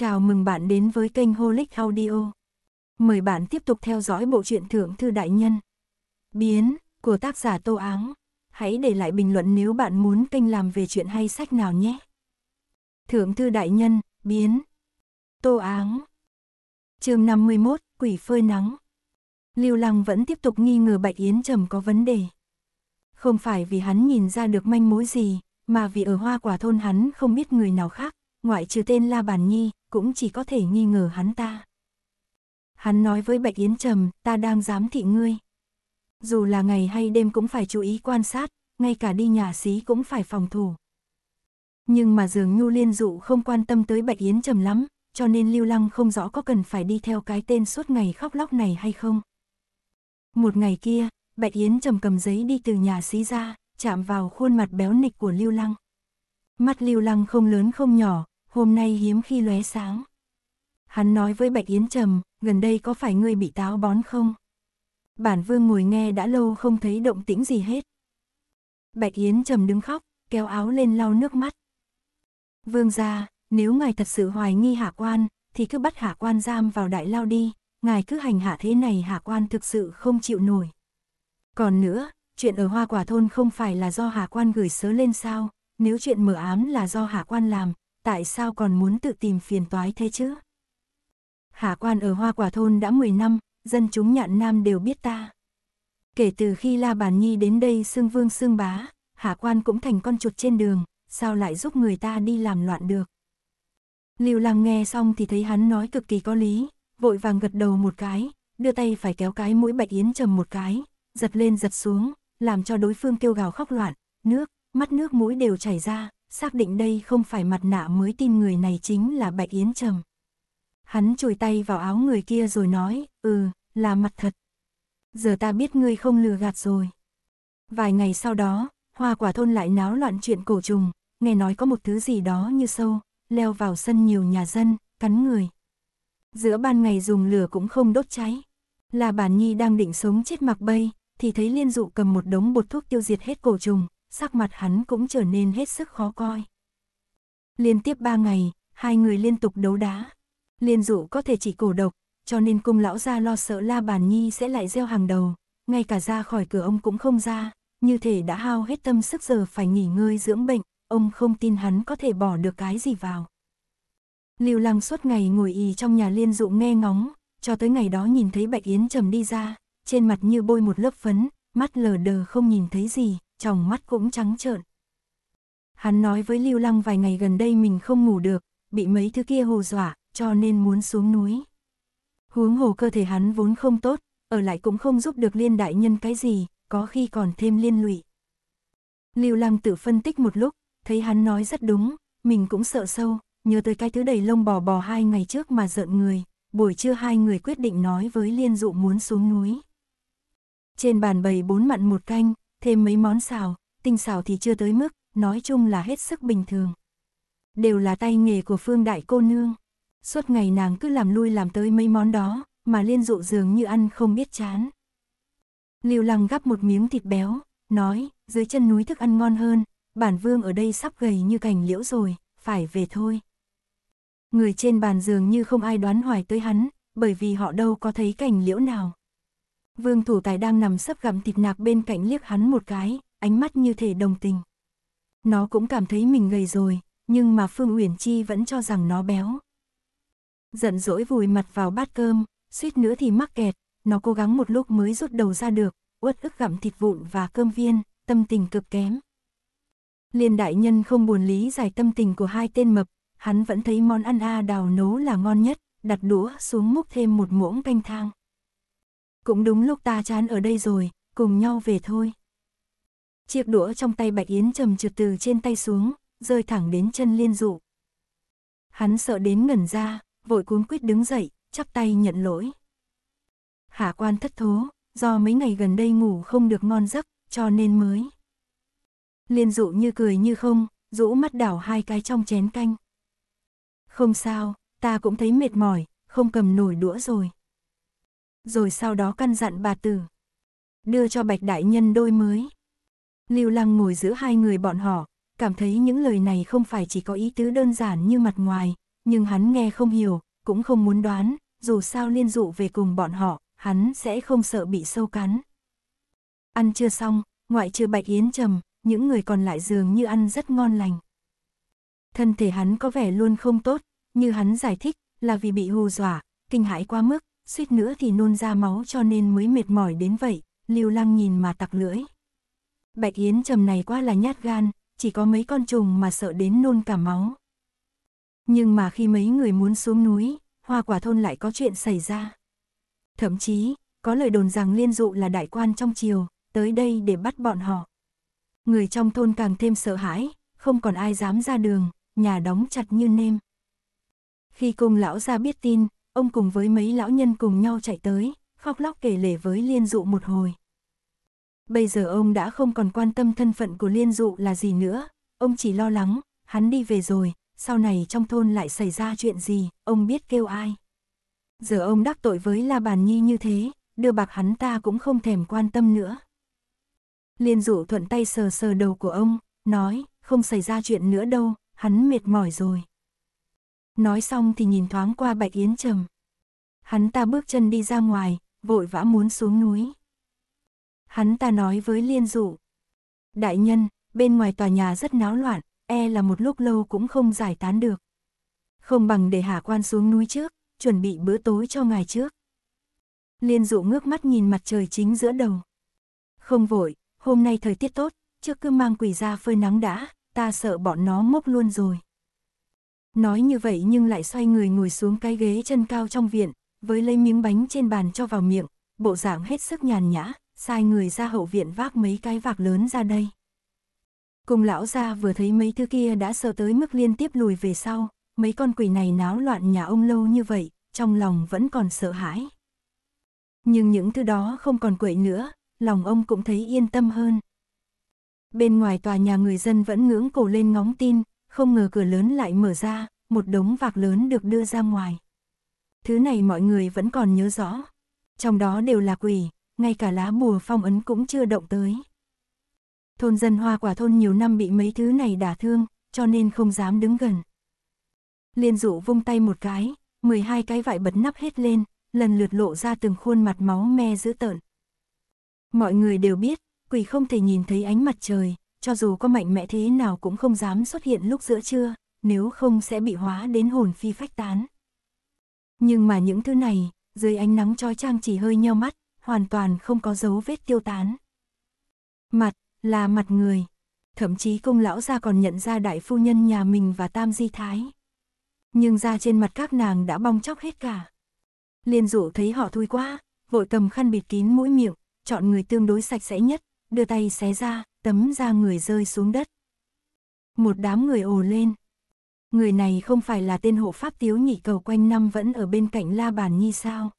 Chào mừng bạn đến với kênh Holic Audio. Mời bạn tiếp tục theo dõi bộ truyện Thượng Thư Đại Nhân. Biến, của tác giả Tô Áng. Hãy để lại bình luận nếu bạn muốn kênh làm về chuyện hay sách nào nhé. Thượng Thư Đại Nhân, Biến. Tô Áng. chương 51, Quỷ Phơi Nắng. Lưu Lăng vẫn tiếp tục nghi ngờ Bạch Yến Trầm có vấn đề. Không phải vì hắn nhìn ra được manh mối gì, mà vì ở hoa quả thôn hắn không biết người nào khác, ngoại trừ tên La Bản Nhi, cũng chỉ có thể nghi ngờ hắn ta. Hắn nói với Bạch Yến Trầm, ta đang giám thị ngươi. Dù là ngày hay đêm cũng phải chú ý quan sát, ngay cả đi nhà xí cũng phải phòng thủ. Nhưng mà dường Nhu Liên Dụ không quan tâm tới Bạch Yến Trầm lắm, cho nên Lưu Lăng không rõ có cần phải đi theo cái tên suốt ngày khóc lóc này hay không. Một ngày kia, Bạch Yến Trầm cầm giấy đi từ nhà xí ra, chạm vào khuôn mặt béo nịch của Lưu Lăng. Mắt Lưu Lăng không lớn không nhỏ, hôm nay hiếm khi lóe sáng. Hắn nói với Bạch Yến Trầm, gần đây có phải ngươi bị táo bón không? Bản vương ngồi nghe đã lâu không thấy động tĩnh gì hết. Bạch Yến Trầm đứng khóc, kéo áo lên lau nước mắt. Vương gia, nếu ngài thật sự hoài nghi hạ quan, thì cứ bắt hạ quan giam vào đại lao đi, ngài cứ hành hạ thế này hạ quan thực sự không chịu nổi. Còn nữa, chuyện ở hoa quả thôn không phải là do hạ quan gửi sớ lên sao, nếu chuyện mở ám là do hạ quan làm, tại sao còn muốn tự tìm phiền toái thế chứ? Hạ quan ở Hoa Quả Thôn đã 10 năm, dân chúng nhạn nam đều biết ta. Kể từ khi La Bàn Nhi đến đây xương vương xương bá, hạ quan cũng thành con chuột trên đường, sao lại giúp người ta đi làm loạn được. Lưu Lăng nghe xong thì thấy hắn nói cực kỳ có lý, vội vàng gật đầu một cái, đưa tay phải kéo cái mũi Bạch Yến trầm một cái, giật lên giật xuống, làm cho đối phương kêu gào khóc loạn, nước, mắt nước mũi đều chảy ra, xác định đây không phải mặt nạ mới tin người này chính là Bạch Yến Trầm. Hắn chùi tay vào áo người kia rồi nói, ừ, là mặt thật. Giờ ta biết ngươi không lừa gạt rồi. Vài ngày sau đó, hoa quả thôn lại náo loạn chuyện cổ trùng, nghe nói có một thứ gì đó như sâu, leo vào sân nhiều nhà dân, cắn người. Giữa ban ngày dùng lửa cũng không đốt cháy. Là bản nhi đang định sống chết mặc bay, thì thấy liên dụ cầm một đống bột thuốc tiêu diệt hết cổ trùng, sắc mặt hắn cũng trở nên hết sức khó coi. Liên tiếp ba ngày, hai người liên tục đấu đá. Liên dụ có thể chỉ cổ độc, cho nên cung lão gia lo sợ La Bàn Nhi sẽ lại gieo hàng đầu, ngay cả ra khỏi cửa ông cũng không ra, như thể đã hao hết tâm sức giờ phải nghỉ ngơi dưỡng bệnh, ông không tin hắn có thể bỏ được cái gì vào. Lưu Lăng suốt ngày ngồi ì trong nhà liên dụ nghe ngóng, cho tới ngày đó nhìn thấy Bạch Yến trầm đi ra, trên mặt như bôi một lớp phấn, mắt lờ đờ không nhìn thấy gì, trong mắt cũng trắng trợn. Hắn nói với Lưu Lăng vài ngày gần đây mình không ngủ được, bị mấy thứ kia hồ dọa, cho nên muốn xuống núi. Huống hồ cơ thể hắn vốn không tốt, ở lại cũng không giúp được liên đại nhân cái gì, có khi còn thêm liên lụy. Lưu Lăng tự phân tích một lúc, thấy hắn nói rất đúng, mình cũng sợ sâu, nhớ tới cái thứ đầy lông bò bò hai ngày trước mà giận người, buổi trưa hai người quyết định nói với liên dụ muốn xuống núi. Trên bàn bày bốn mặn một canh, thêm mấy món xào, tinh xào thì chưa tới mức, nói chung là hết sức bình thường. Đều là tay nghề của Phương Đại cô nương. Suốt ngày nàng cứ làm lui làm tới mấy món đó, mà liên dụ dường như ăn không biết chán. Lưu Lăng gắp một miếng thịt béo, nói, dưới chân núi thức ăn ngon hơn, bản vương ở đây sắp gầy như cành liễu rồi, phải về thôi. Người trên bàn dường như không ai đoán hoài tới hắn, bởi vì họ đâu có thấy cành liễu nào. Vương Thủ Tài đang nằm sấp gặm thịt nạc bên cạnh liếc hắn một cái, ánh mắt như thể đồng tình. Nó cũng cảm thấy mình gầy rồi, nhưng mà Phương Uyển Chi vẫn cho rằng nó béo. Giận dỗi vùi mặt vào bát cơm, suýt nữa thì mắc kẹt, nó cố gắng một lúc mới rút đầu ra được, uất ức gặm thịt vụn và cơm viên, tâm tình cực kém. Liên đại nhân không buồn lý giải tâm tình của hai tên mập, hắn vẫn thấy món ăn a đào nấu là ngon nhất, đặt đũa xuống múc thêm một muỗng canh thang. Cũng đúng lúc ta chán ở đây rồi, cùng nhau về thôi. Chiếc đũa trong tay Bạch Yến trầm trượt từ trên tay xuống, rơi thẳng đến chân liên dụ. Hắn sợ đến ngẩn ra, vội cuốn quyết đứng dậy, chắp tay nhận lỗi. Hạ quan thất thố, do mấy ngày gần đây ngủ không được ngon giấc, cho nên mới. Liên dụ như cười như không, rũ mắt đảo hai cái trong chén canh. Không sao, ta cũng thấy mệt mỏi, không cầm nổi đũa rồi. Rồi sau đó căn dặn bà tử. Đưa cho Bạch Đại Nhân đôi mới. Lưu Lăng ngồi giữa hai người bọn họ, cảm thấy những lời này không phải chỉ có ý tứ đơn giản như mặt ngoài, nhưng hắn nghe không hiểu, cũng không muốn đoán, dù sao liên dụ về cùng bọn họ, hắn sẽ không sợ bị sâu cắn. Ăn chưa xong, ngoại trừ Bạch Yến trầm, những người còn lại dường như ăn rất ngon lành. Thân thể hắn có vẻ luôn không tốt, như hắn giải thích, là vì bị hù dọa, kinh hãi quá mức, suýt nữa thì nôn ra máu cho nên mới mệt mỏi đến vậy, Lưu Lăng nhìn mà tặc lưỡi. Bạch Yến trầm này quá là nhát gan, chỉ có mấy con trùng mà sợ đến nôn cả máu. Nhưng mà khi mấy người muốn xuống núi, hoa quả thôn lại có chuyện xảy ra. Thậm chí, có lời đồn rằng liên dụ là đại quan trong triều, tới đây để bắt bọn họ. Người trong thôn càng thêm sợ hãi, không còn ai dám ra đường, nhà đóng chặt như nêm. Khi cung lão ra biết tin, ông cùng với mấy lão nhân cùng nhau chạy tới, khóc lóc kể lể với Liên Dụ một hồi. Bây giờ ông đã không còn quan tâm thân phận của Liên Dụ là gì nữa, ông chỉ lo lắng, hắn đi về rồi, sau này trong thôn lại xảy ra chuyện gì, ông biết kêu ai. Giờ ông đắc tội với La Bàn Nhi như thế, đưa bạc hắn ta cũng không thèm quan tâm nữa. Liên Dụ thuận tay sờ sờ đầu của ông, nói, không xảy ra chuyện nữa đâu, hắn mệt mỏi rồi nói xong thì nhìn thoáng qua Bạch Yến Trầm. Hắn ta bước chân đi ra ngoài, vội vã muốn xuống núi. Hắn ta nói với Liên Dụ. Đại nhân, bên ngoài tòa nhà rất náo loạn, e là một lúc lâu cũng không giải tán được. Không bằng để hạ quan xuống núi trước, chuẩn bị bữa tối cho ngài trước. Liên dụ ngước mắt nhìn mặt trời chính giữa đầu. Không vội, hôm nay thời tiết tốt, trước cứ mang quỷ ra phơi nắng đã, ta sợ bọn nó mốc luôn rồi. Nói như vậy nhưng lại xoay người ngồi xuống cái ghế chân cao trong viện, với lấy miếng bánh trên bàn cho vào miệng, bộ dạng hết sức nhàn nhã, sai người ra hậu viện vác mấy cái vạc lớn ra đây. Cùng lão ra vừa thấy mấy thứ kia đã sợ tới mức liên tiếp lùi về sau, mấy con quỷ này náo loạn nhà ông lâu như vậy, trong lòng vẫn còn sợ hãi. Nhưng những thứ đó không còn quậy nữa, lòng ông cũng thấy yên tâm hơn. Bên ngoài tòa nhà người dân vẫn ngưỡng cổ lên ngóng tin, không ngờ cửa lớn lại mở ra, một đống vạc lớn được đưa ra ngoài. Thứ này mọi người vẫn còn nhớ rõ, trong đó đều là quỷ, ngay cả lá bùa phong ấn cũng chưa động tới. Thôn dân hoa quả thôn nhiều năm bị mấy thứ này đả thương, cho nên không dám đứng gần. Liên dụ vung tay một cái, 12 cái vải bật nắp hết lên, lần lượt lộ ra từng khuôn mặt máu me dữ tợn. Mọi người đều biết, quỷ không thể nhìn thấy ánh mặt trời, cho dù có mạnh mẽ thế nào cũng không dám xuất hiện lúc giữa trưa, nếu không sẽ bị hóa đến hồn phi phách tán. Nhưng mà những thứ này, dưới ánh nắng trói trang chỉ hơi nheo mắt, hoàn toàn không có dấu vết tiêu tán. Mặt, là mặt người. Thậm chí công lão gia còn nhận ra đại phu nhân nhà mình và tam di thái. Nhưng da trên mặt các nàng đã bong chóc hết cả. Liên dụ thấy họ thui quá, vội cầm khăn bịt kín mũi miệng, chọn người tương đối sạch sẽ nhất, đưa tay xé ra, tấm da người rơi xuống đất. Một đám người ồ lên. Người này không phải là tên hộ pháp tiếu nhị cầu quanh năm vẫn ở bên cạnh la bàn nhi sao.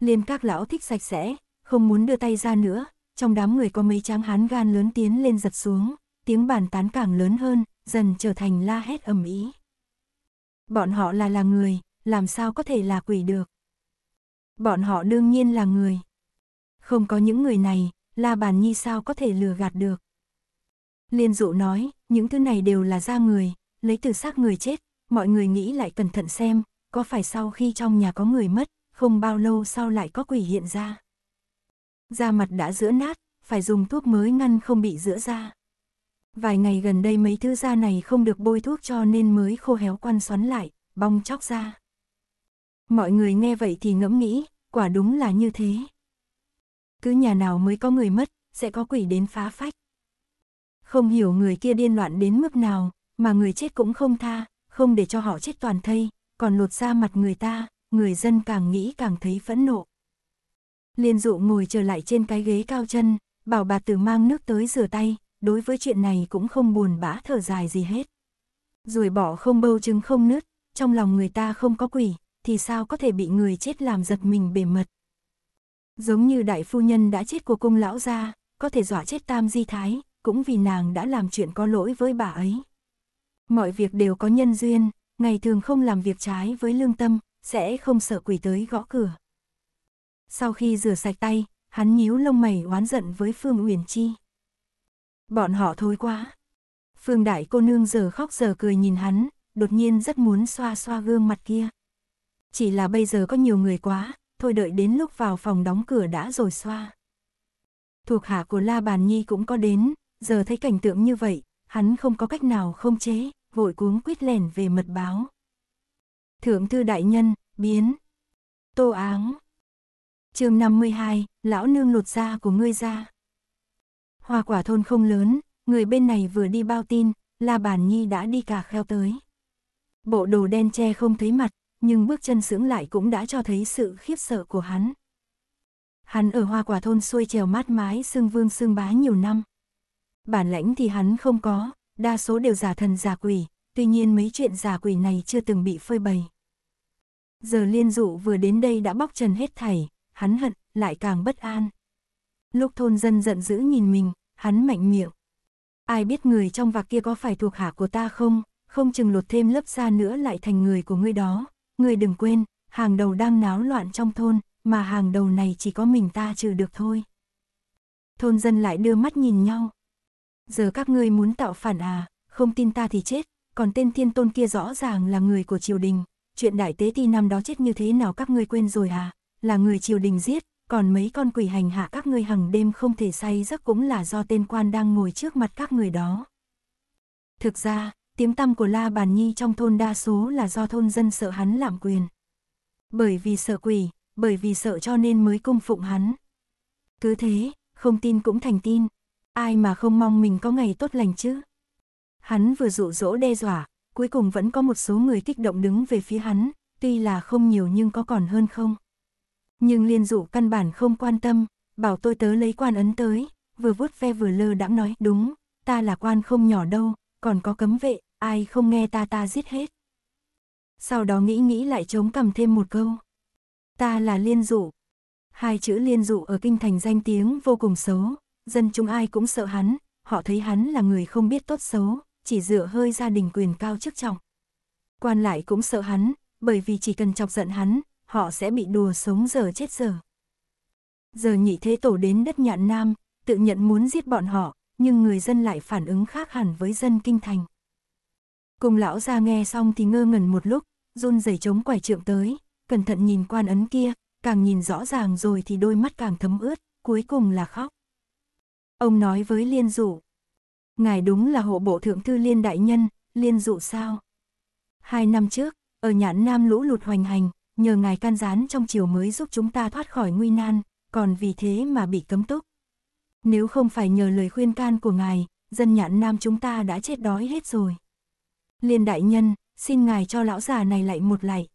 Liên các lão thích sạch sẽ, không muốn đưa tay ra nữa, trong đám người có mấy tráng hán gan lớn tiến lên giật xuống, tiếng bàn tán càng lớn hơn, dần trở thành la hét ầm ĩ. Bọn họ là là người, làm sao có thể là quỷ được? Bọn họ đương nhiên là người. Không có những người này, La Bàn Nhi sao có thể lừa gạt được. Liên dụ nói, những thứ này đều là da người, lấy từ xác người chết, mọi người nghĩ lại cẩn thận xem, có phải sau khi trong nhà có người mất, không bao lâu sau lại có quỷ hiện ra. Da mặt đã giữa nát, phải dùng thuốc mới ngăn không bị giữa da. Vài ngày gần đây mấy thứ da này không được bôi thuốc cho nên mới khô héo quan xoắn lại, bong chóc ra. Mọi người nghe vậy thì ngẫm nghĩ, quả đúng là như thế cứ nhà nào mới có người mất, sẽ có quỷ đến phá phách. Không hiểu người kia điên loạn đến mức nào, mà người chết cũng không tha, không để cho họ chết toàn thây, còn lột ra mặt người ta, người dân càng nghĩ càng thấy phẫn nộ. Liên dụ ngồi trở lại trên cái ghế cao chân, bảo bà tử mang nước tới rửa tay, đối với chuyện này cũng không buồn bã thở dài gì hết. Rồi bỏ không bâu trứng không nứt, trong lòng người ta không có quỷ, thì sao có thể bị người chết làm giật mình bề mật, Giống như đại phu nhân đã chết của cung lão gia, có thể dọa chết tam di thái, cũng vì nàng đã làm chuyện có lỗi với bà ấy. Mọi việc đều có nhân duyên, ngày thường không làm việc trái với lương tâm, sẽ không sợ quỷ tới gõ cửa. Sau khi rửa sạch tay, hắn nhíu lông mày oán giận với Phương Uyển Chi. Bọn họ thôi quá. Phương Đại cô nương giờ khóc giờ cười nhìn hắn, đột nhiên rất muốn xoa xoa gương mặt kia. Chỉ là bây giờ có nhiều người quá, thôi đợi đến lúc vào phòng đóng cửa đã rồi xoa. Thuộc hạ của La Bàn Nhi cũng có đến, giờ thấy cảnh tượng như vậy, hắn không có cách nào không chế, vội cuống quyết lèn về mật báo. Thượng thư đại nhân, biến. Tô áng. chương 52, lão nương lột da của ngươi ra. Hoa quả thôn không lớn, người bên này vừa đi bao tin, La Bàn Nhi đã đi cả kheo tới. Bộ đồ đen che không thấy mặt, nhưng bước chân sững lại cũng đã cho thấy sự khiếp sợ của hắn. Hắn ở hoa quả thôn xuôi trèo mát mái xương vương xương bá nhiều năm. Bản lãnh thì hắn không có, đa số đều giả thần giả quỷ, tuy nhiên mấy chuyện giả quỷ này chưa từng bị phơi bày. Giờ liên dụ vừa đến đây đã bóc trần hết thảy, hắn hận, lại càng bất an. Lúc thôn dân giận dữ nhìn mình, hắn mạnh miệng. Ai biết người trong vạc kia có phải thuộc hạ của ta không, không chừng lột thêm lớp da nữa lại thành người của ngươi đó người đừng quên, hàng đầu đang náo loạn trong thôn, mà hàng đầu này chỉ có mình ta trừ được thôi. Thôn dân lại đưa mắt nhìn nhau. Giờ các ngươi muốn tạo phản à, không tin ta thì chết, còn tên thiên tôn kia rõ ràng là người của triều đình, chuyện đại tế thi năm đó chết như thế nào các ngươi quên rồi à, là người triều đình giết, còn mấy con quỷ hành hạ các ngươi hằng đêm không thể say giấc cũng là do tên quan đang ngồi trước mặt các người đó. Thực ra, tiếng tăm của La Bàn Nhi trong thôn đa số là do thôn dân sợ hắn lạm quyền. Bởi vì sợ quỷ, bởi vì sợ cho nên mới cung phụng hắn. Cứ thế, không tin cũng thành tin, ai mà không mong mình có ngày tốt lành chứ. Hắn vừa dụ dỗ đe dọa, cuối cùng vẫn có một số người kích động đứng về phía hắn, tuy là không nhiều nhưng có còn hơn không. Nhưng liên dụ căn bản không quan tâm, bảo tôi tớ lấy quan ấn tới, vừa vuốt ve vừa lơ đãng nói đúng, ta là quan không nhỏ đâu, còn có cấm vệ, ai không nghe ta ta giết hết. Sau đó nghĩ nghĩ lại chống cầm thêm một câu. Ta là liên dụ. Hai chữ liên dụ ở kinh thành danh tiếng vô cùng xấu, dân chúng ai cũng sợ hắn, họ thấy hắn là người không biết tốt xấu, chỉ dựa hơi gia đình quyền cao chức trọng. Quan lại cũng sợ hắn, bởi vì chỉ cần chọc giận hắn, họ sẽ bị đùa sống giờ chết giờ. Giờ nhị thế tổ đến đất nhạn nam, tự nhận muốn giết bọn họ, nhưng người dân lại phản ứng khác hẳn với dân kinh thành. Cùng lão ra nghe xong thì ngơ ngẩn một lúc, run rẩy chống quải trượng tới, cẩn thận nhìn quan ấn kia, càng nhìn rõ ràng rồi thì đôi mắt càng thấm ướt, cuối cùng là khóc. Ông nói với Liên Dụ, ngài đúng là hộ bộ thượng thư Liên Đại Nhân, Liên Dụ sao? Hai năm trước, ở nhãn Nam lũ lụt hoành hành, nhờ ngài can gián trong chiều mới giúp chúng ta thoát khỏi nguy nan, còn vì thế mà bị cấm túc. Nếu không phải nhờ lời khuyên can của ngài, dân nhãn Nam chúng ta đã chết đói hết rồi. Liên đại nhân, xin ngài cho lão già này lại một lại.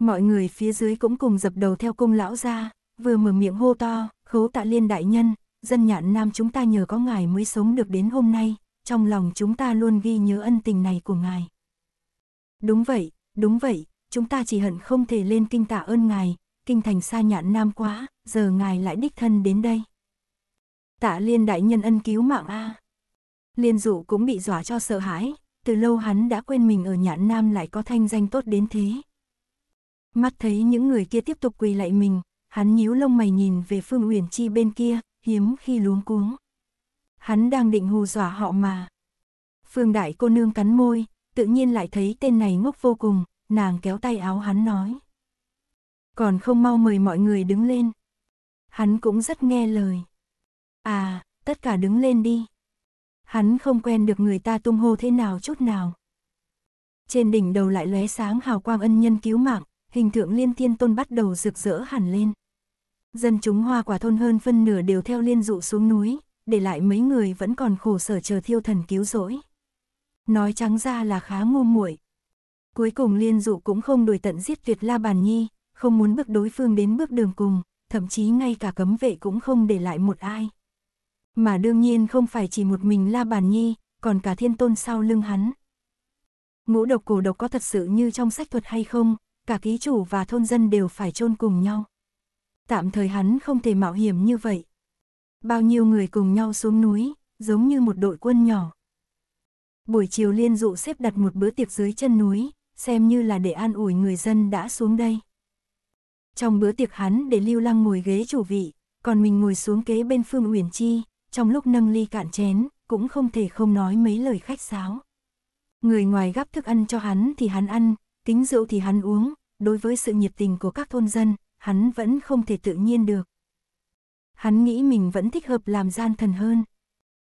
Mọi người phía dưới cũng cùng dập đầu theo cung lão gia, vừa mở miệng hô to, khấu tạ liên đại nhân, dân nhạn nam chúng ta nhờ có ngài mới sống được đến hôm nay, trong lòng chúng ta luôn ghi nhớ ân tình này của ngài. Đúng vậy, đúng vậy, chúng ta chỉ hận không thể lên kinh tạ ơn ngài, kinh thành xa nhạn nam quá, giờ ngài lại đích thân đến đây. Tạ liên đại nhân ân cứu mạng A. Liên dụ cũng bị dọa cho sợ hãi, từ lâu hắn đã quên mình ở nhãn nam lại có thanh danh tốt đến thế. Mắt thấy những người kia tiếp tục quỳ lại mình, hắn nhíu lông mày nhìn về Phương Uyển Chi bên kia, hiếm khi luống cuống. Hắn đang định hù dọa họ mà. Phương Đại cô nương cắn môi, tự nhiên lại thấy tên này ngốc vô cùng, nàng kéo tay áo hắn nói. Còn không mau mời mọi người đứng lên. Hắn cũng rất nghe lời. À, tất cả đứng lên đi hắn không quen được người ta tung hô thế nào chút nào. Trên đỉnh đầu lại lóe sáng hào quang ân nhân cứu mạng, hình tượng liên thiên tôn bắt đầu rực rỡ hẳn lên. Dân chúng hoa quả thôn hơn phân nửa đều theo liên dụ xuống núi, để lại mấy người vẫn còn khổ sở chờ thiêu thần cứu rỗi. Nói trắng ra là khá ngu muội. Cuối cùng liên dụ cũng không đuổi tận giết tuyệt la bàn nhi, không muốn bước đối phương đến bước đường cùng, thậm chí ngay cả cấm vệ cũng không để lại một ai. Mà đương nhiên không phải chỉ một mình La Bàn Nhi, còn cả thiên tôn sau lưng hắn. Ngũ độc cổ độc có thật sự như trong sách thuật hay không, cả ký chủ và thôn dân đều phải chôn cùng nhau. Tạm thời hắn không thể mạo hiểm như vậy. Bao nhiêu người cùng nhau xuống núi, giống như một đội quân nhỏ. Buổi chiều liên dụ xếp đặt một bữa tiệc dưới chân núi, xem như là để an ủi người dân đã xuống đây. Trong bữa tiệc hắn để Lưu Lăng ngồi ghế chủ vị, còn mình ngồi xuống kế bên Phương Uyển Chi, trong lúc nâng ly cạn chén, cũng không thể không nói mấy lời khách sáo. Người ngoài gắp thức ăn cho hắn thì hắn ăn, kính rượu thì hắn uống, đối với sự nhiệt tình của các thôn dân, hắn vẫn không thể tự nhiên được. Hắn nghĩ mình vẫn thích hợp làm gian thần hơn.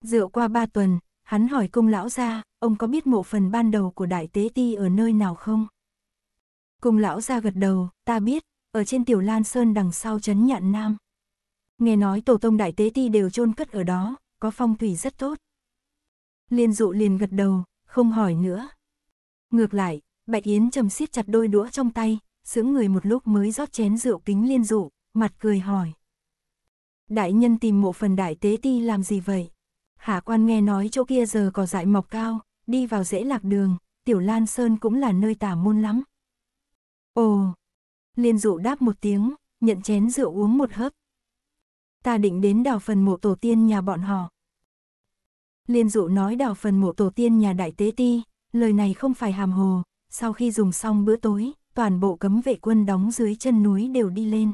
rượu qua ba tuần, hắn hỏi cung lão gia, ông có biết mộ phần ban đầu của đại tế ti ở nơi nào không? Cung lão gia gật đầu, ta biết, ở trên tiểu lan sơn đằng sau trấn nhạn nam. Nghe nói tổ tông đại tế ti đều chôn cất ở đó, có phong thủy rất tốt. Liên dụ liền gật đầu, không hỏi nữa. Ngược lại, Bạch Yến trầm siết chặt đôi đũa trong tay, sững người một lúc mới rót chén rượu kính liên dụ, mặt cười hỏi. Đại nhân tìm mộ phần đại tế ti làm gì vậy? Hạ quan nghe nói chỗ kia giờ có dại mọc cao, đi vào dễ lạc đường, tiểu Lan Sơn cũng là nơi tả môn lắm. Ồ! Liên dụ đáp một tiếng, nhận chén rượu uống một hớp, ta định đến đào phần mộ tổ tiên nhà bọn họ. Liên dụ nói đào phần mộ tổ tiên nhà đại tế ti, lời này không phải hàm hồ, sau khi dùng xong bữa tối, toàn bộ cấm vệ quân đóng dưới chân núi đều đi lên.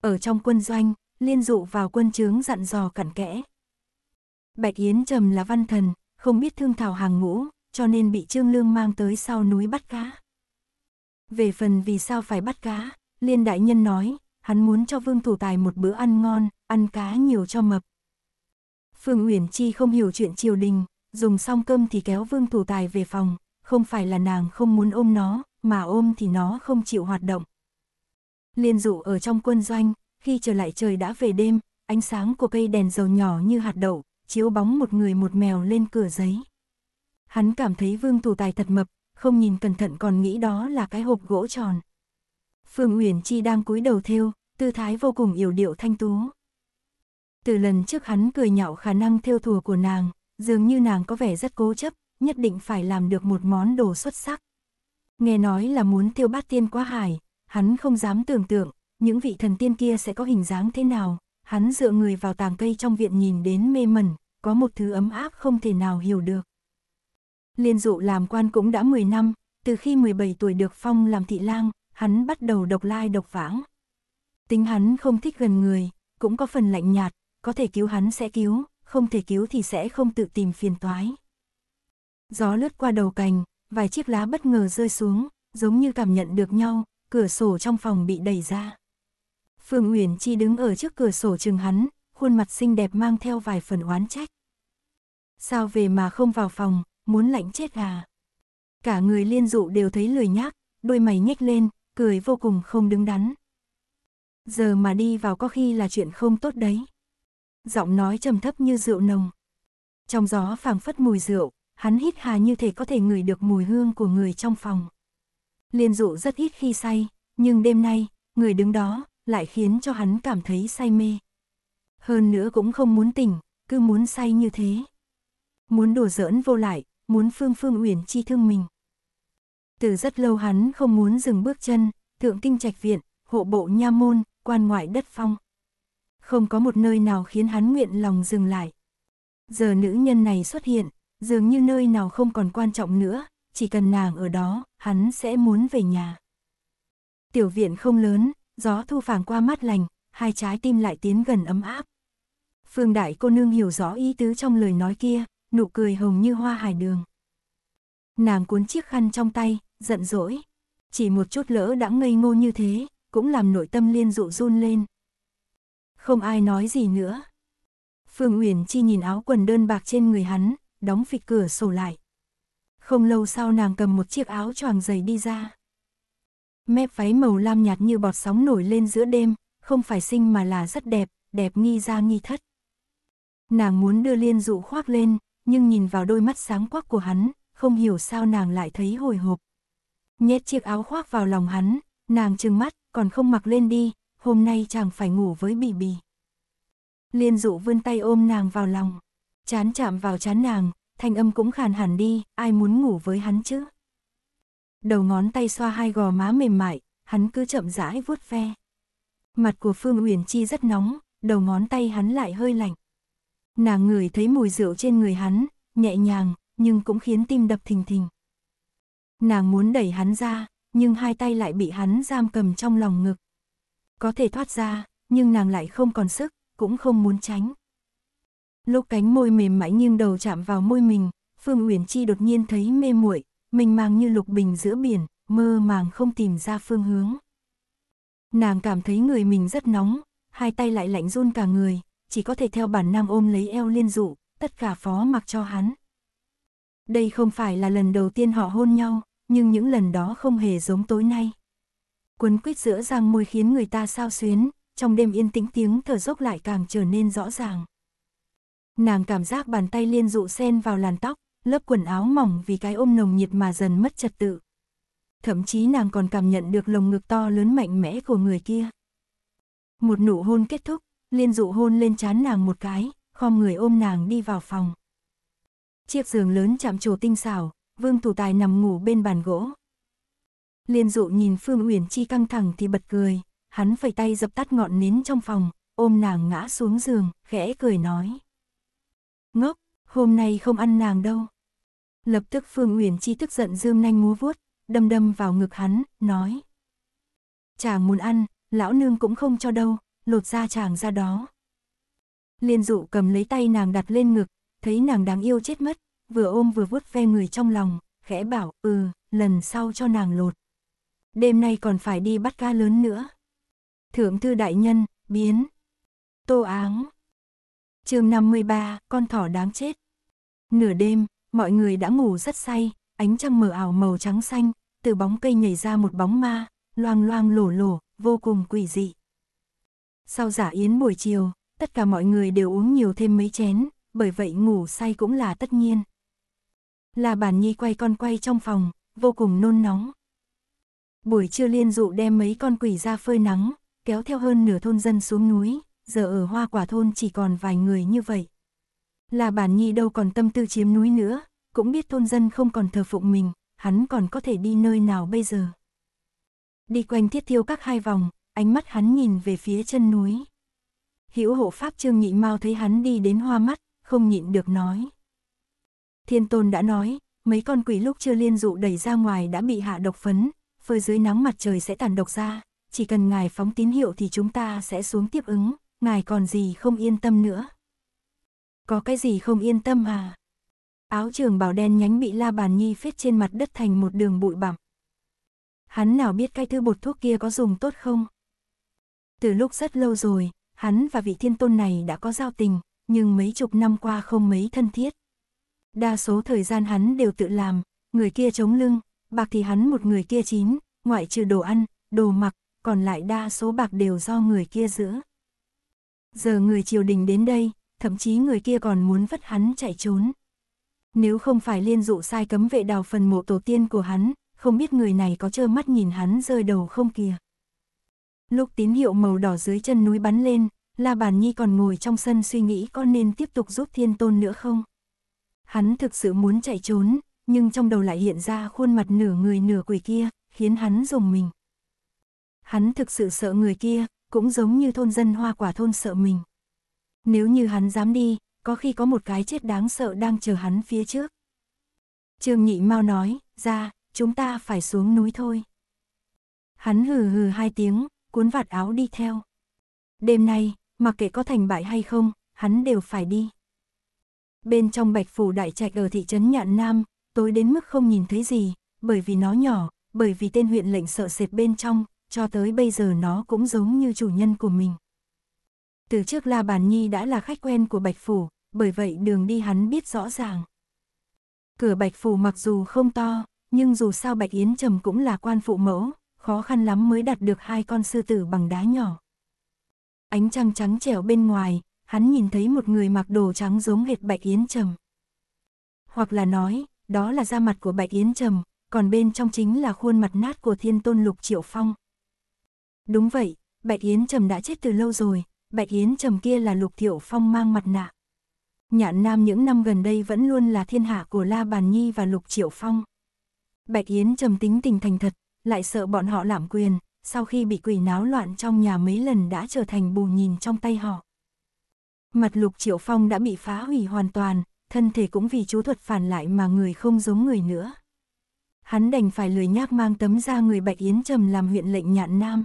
Ở trong quân doanh, liên dụ vào quân chướng dặn dò cẩn kẽ. Bạch Yến Trầm là văn thần, không biết thương thảo hàng ngũ, cho nên bị Trương Lương mang tới sau núi bắt cá. Về phần vì sao phải bắt cá, Liên Đại Nhân nói, hắn muốn cho Vương Thủ Tài một bữa ăn ngon, ăn cá nhiều cho mập. Phương Uyển Chi không hiểu chuyện triều đình, dùng xong cơm thì kéo Vương Thủ Tài về phòng, không phải là nàng không muốn ôm nó, mà ôm thì nó không chịu hoạt động. Liên dụ ở trong quân doanh, khi trở lại trời đã về đêm, ánh sáng của cây đèn dầu nhỏ như hạt đậu, chiếu bóng một người một mèo lên cửa giấy. Hắn cảm thấy Vương Thủ Tài thật mập, không nhìn cẩn thận còn nghĩ đó là cái hộp gỗ tròn. Phương Uyển Chi đang cúi đầu thêu, tư thái vô cùng yểu điệu thanh tú, từ lần trước hắn cười nhạo khả năng theo thùa của nàng, dường như nàng có vẻ rất cố chấp, nhất định phải làm được một món đồ xuất sắc. Nghe nói là muốn thiêu bát tiên quá hải, hắn không dám tưởng tượng, những vị thần tiên kia sẽ có hình dáng thế nào, hắn dựa người vào tàng cây trong viện nhìn đến mê mẩn, có một thứ ấm áp không thể nào hiểu được. Liên dụ làm quan cũng đã 10 năm, từ khi 17 tuổi được phong làm thị lang, hắn bắt đầu độc lai độc vãng. Tính hắn không thích gần người, cũng có phần lạnh nhạt, có thể cứu hắn sẽ cứu, không thể cứu thì sẽ không tự tìm phiền toái. Gió lướt qua đầu cành, vài chiếc lá bất ngờ rơi xuống, giống như cảm nhận được nhau, cửa sổ trong phòng bị đẩy ra. Phương Uyển Chi đứng ở trước cửa sổ chừng hắn, khuôn mặt xinh đẹp mang theo vài phần oán trách. Sao về mà không vào phòng, muốn lạnh chết à? Cả người liên dụ đều thấy lười nhác, đôi mày nhếch lên, cười vô cùng không đứng đắn. Giờ mà đi vào có khi là chuyện không tốt đấy giọng nói trầm thấp như rượu nồng. Trong gió phảng phất mùi rượu, hắn hít hà như thể có thể ngửi được mùi hương của người trong phòng. Liên dụ rất ít khi say, nhưng đêm nay, người đứng đó lại khiến cho hắn cảm thấy say mê. Hơn nữa cũng không muốn tỉnh, cứ muốn say như thế. Muốn đùa giỡn vô lại, muốn Phương Phương Uyển chi thương mình. Từ rất lâu hắn không muốn dừng bước chân, thượng kinh trạch viện, hộ bộ nha môn, quan ngoại đất phong không có một nơi nào khiến hắn nguyện lòng dừng lại. Giờ nữ nhân này xuất hiện, dường như nơi nào không còn quan trọng nữa, chỉ cần nàng ở đó, hắn sẽ muốn về nhà. Tiểu viện không lớn, gió thu phàng qua mắt lành, hai trái tim lại tiến gần ấm áp. Phương Đại cô nương hiểu rõ ý tứ trong lời nói kia, nụ cười hồng như hoa hải đường. Nàng cuốn chiếc khăn trong tay, giận dỗi. Chỉ một chút lỡ đã ngây ngô như thế, cũng làm nội tâm liên dụ run lên. Không ai nói gì nữa. Phương Uyển Chi nhìn áo quần đơn bạc trên người hắn, đóng phịch cửa sổ lại. Không lâu sau nàng cầm một chiếc áo choàng dày đi ra. Mép váy màu lam nhạt như bọt sóng nổi lên giữa đêm, không phải xinh mà là rất đẹp, đẹp nghi ra nghi thất. Nàng muốn đưa liên dụ khoác lên, nhưng nhìn vào đôi mắt sáng quắc của hắn, không hiểu sao nàng lại thấy hồi hộp. Nhét chiếc áo khoác vào lòng hắn, nàng trừng mắt, còn không mặc lên đi, hôm nay chàng phải ngủ với bì bì. Liên dụ vươn tay ôm nàng vào lòng, chán chạm vào chán nàng, thanh âm cũng khàn hẳn đi, ai muốn ngủ với hắn chứ. Đầu ngón tay xoa hai gò má mềm mại, hắn cứ chậm rãi vuốt ve. Mặt của Phương Uyển Chi rất nóng, đầu ngón tay hắn lại hơi lạnh. Nàng ngửi thấy mùi rượu trên người hắn, nhẹ nhàng, nhưng cũng khiến tim đập thình thình. Nàng muốn đẩy hắn ra, nhưng hai tay lại bị hắn giam cầm trong lòng ngực có thể thoát ra, nhưng nàng lại không còn sức, cũng không muốn tránh. Lúc cánh môi mềm mại nghiêng đầu chạm vào môi mình, Phương Uyển Chi đột nhiên thấy mê muội, mình mang như lục bình giữa biển, mơ màng không tìm ra phương hướng. Nàng cảm thấy người mình rất nóng, hai tay lại lạnh run cả người, chỉ có thể theo bản năng ôm lấy eo liên dụ, tất cả phó mặc cho hắn. Đây không phải là lần đầu tiên họ hôn nhau, nhưng những lần đó không hề giống tối nay quấn quýt giữa răng môi khiến người ta sao xuyến, trong đêm yên tĩnh tiếng thở dốc lại càng trở nên rõ ràng. Nàng cảm giác bàn tay liên dụ sen vào làn tóc, lớp quần áo mỏng vì cái ôm nồng nhiệt mà dần mất trật tự. Thậm chí nàng còn cảm nhận được lồng ngực to lớn mạnh mẽ của người kia. Một nụ hôn kết thúc, liên dụ hôn lên trán nàng một cái, khom người ôm nàng đi vào phòng. Chiếc giường lớn chạm trổ tinh xảo, Vương Thủ Tài nằm ngủ bên bàn gỗ, Liên dụ nhìn Phương Uyển Chi căng thẳng thì bật cười, hắn phẩy tay dập tắt ngọn nến trong phòng, ôm nàng ngã xuống giường, khẽ cười nói. Ngốc, hôm nay không ăn nàng đâu. Lập tức Phương Uyển Chi tức giận dương nanh múa vuốt, đâm đâm vào ngực hắn, nói. Chàng muốn ăn, lão nương cũng không cho đâu, lột da chàng ra đó. Liên dụ cầm lấy tay nàng đặt lên ngực, thấy nàng đáng yêu chết mất, vừa ôm vừa vuốt ve người trong lòng, khẽ bảo, ừ, lần sau cho nàng lột. Đêm nay còn phải đi bắt cá lớn nữa. Thượng thư đại nhân, biến. Tô áng. chương 53, con thỏ đáng chết. Nửa đêm, mọi người đã ngủ rất say, ánh trăng mờ ảo màu trắng xanh, từ bóng cây nhảy ra một bóng ma, loang loang lổ lổ, vô cùng quỷ dị. Sau giả yến buổi chiều, tất cả mọi người đều uống nhiều thêm mấy chén, bởi vậy ngủ say cũng là tất nhiên. Là bản nhi quay con quay trong phòng, vô cùng nôn nóng. Buổi trưa liên dụ đem mấy con quỷ ra phơi nắng, kéo theo hơn nửa thôn dân xuống núi, giờ ở hoa quả thôn chỉ còn vài người như vậy. Là bản nhi đâu còn tâm tư chiếm núi nữa, cũng biết thôn dân không còn thờ phụng mình, hắn còn có thể đi nơi nào bây giờ. Đi quanh thiết thiêu các hai vòng, ánh mắt hắn nhìn về phía chân núi. Hữu hộ pháp trương nhị mau thấy hắn đi đến hoa mắt, không nhịn được nói. Thiên tôn đã nói, mấy con quỷ lúc chưa liên dụ đẩy ra ngoài đã bị hạ độc phấn, phơi dưới nắng mặt trời sẽ tàn độc ra, chỉ cần ngài phóng tín hiệu thì chúng ta sẽ xuống tiếp ứng, ngài còn gì không yên tâm nữa. Có cái gì không yên tâm à? Áo trường bảo đen nhánh bị la bàn nhi phết trên mặt đất thành một đường bụi bặm. Hắn nào biết cái thứ bột thuốc kia có dùng tốt không? Từ lúc rất lâu rồi, hắn và vị thiên tôn này đã có giao tình, nhưng mấy chục năm qua không mấy thân thiết. Đa số thời gian hắn đều tự làm, người kia chống lưng, bạc thì hắn một người kia chín, ngoại trừ đồ ăn, đồ mặc, còn lại đa số bạc đều do người kia giữ. Giờ người triều đình đến đây, thậm chí người kia còn muốn vất hắn chạy trốn. Nếu không phải liên dụ sai cấm vệ đào phần mộ tổ tiên của hắn, không biết người này có trơ mắt nhìn hắn rơi đầu không kìa. Lúc tín hiệu màu đỏ dưới chân núi bắn lên, La Bàn Nhi còn ngồi trong sân suy nghĩ có nên tiếp tục giúp thiên tôn nữa không. Hắn thực sự muốn chạy trốn, nhưng trong đầu lại hiện ra khuôn mặt nửa người nửa quỷ kia, khiến hắn dùng mình. Hắn thực sự sợ người kia, cũng giống như thôn dân hoa quả thôn sợ mình. Nếu như hắn dám đi, có khi có một cái chết đáng sợ đang chờ hắn phía trước. Trương Nhị Mao nói, ra, chúng ta phải xuống núi thôi. Hắn hừ hừ hai tiếng, cuốn vạt áo đi theo. Đêm nay, mặc kệ có thành bại hay không, hắn đều phải đi. Bên trong Bạch Phủ Đại Trạch ở thị trấn Nhạn Nam, tối đến mức không nhìn thấy gì, bởi vì nó nhỏ, bởi vì tên huyện lệnh sợ sệt bên trong, cho tới bây giờ nó cũng giống như chủ nhân của mình. Từ trước La Bàn Nhi đã là khách quen của Bạch Phủ, bởi vậy đường đi hắn biết rõ ràng. Cửa Bạch Phủ mặc dù không to, nhưng dù sao Bạch Yến Trầm cũng là quan phụ mẫu, khó khăn lắm mới đặt được hai con sư tử bằng đá nhỏ. Ánh trăng trắng trẻo bên ngoài, hắn nhìn thấy một người mặc đồ trắng giống hệt Bạch Yến Trầm. Hoặc là nói, đó là da mặt của Bạch Yến Trầm, còn bên trong chính là khuôn mặt nát của thiên tôn Lục Triệu Phong. Đúng vậy, Bạch Yến Trầm đã chết từ lâu rồi, Bạch Yến Trầm kia là Lục triệu Phong mang mặt nạ. Nhạn Nam những năm gần đây vẫn luôn là thiên hạ của La Bàn Nhi và Lục Triệu Phong. Bạch Yến Trầm tính tình thành thật, lại sợ bọn họ lạm quyền, sau khi bị quỷ náo loạn trong nhà mấy lần đã trở thành bù nhìn trong tay họ. Mặt Lục Triệu Phong đã bị phá hủy hoàn toàn, thân thể cũng vì chú thuật phản lại mà người không giống người nữa. Hắn đành phải lười nhác mang tấm da người Bạch Yến Trầm làm huyện lệnh nhạn nam.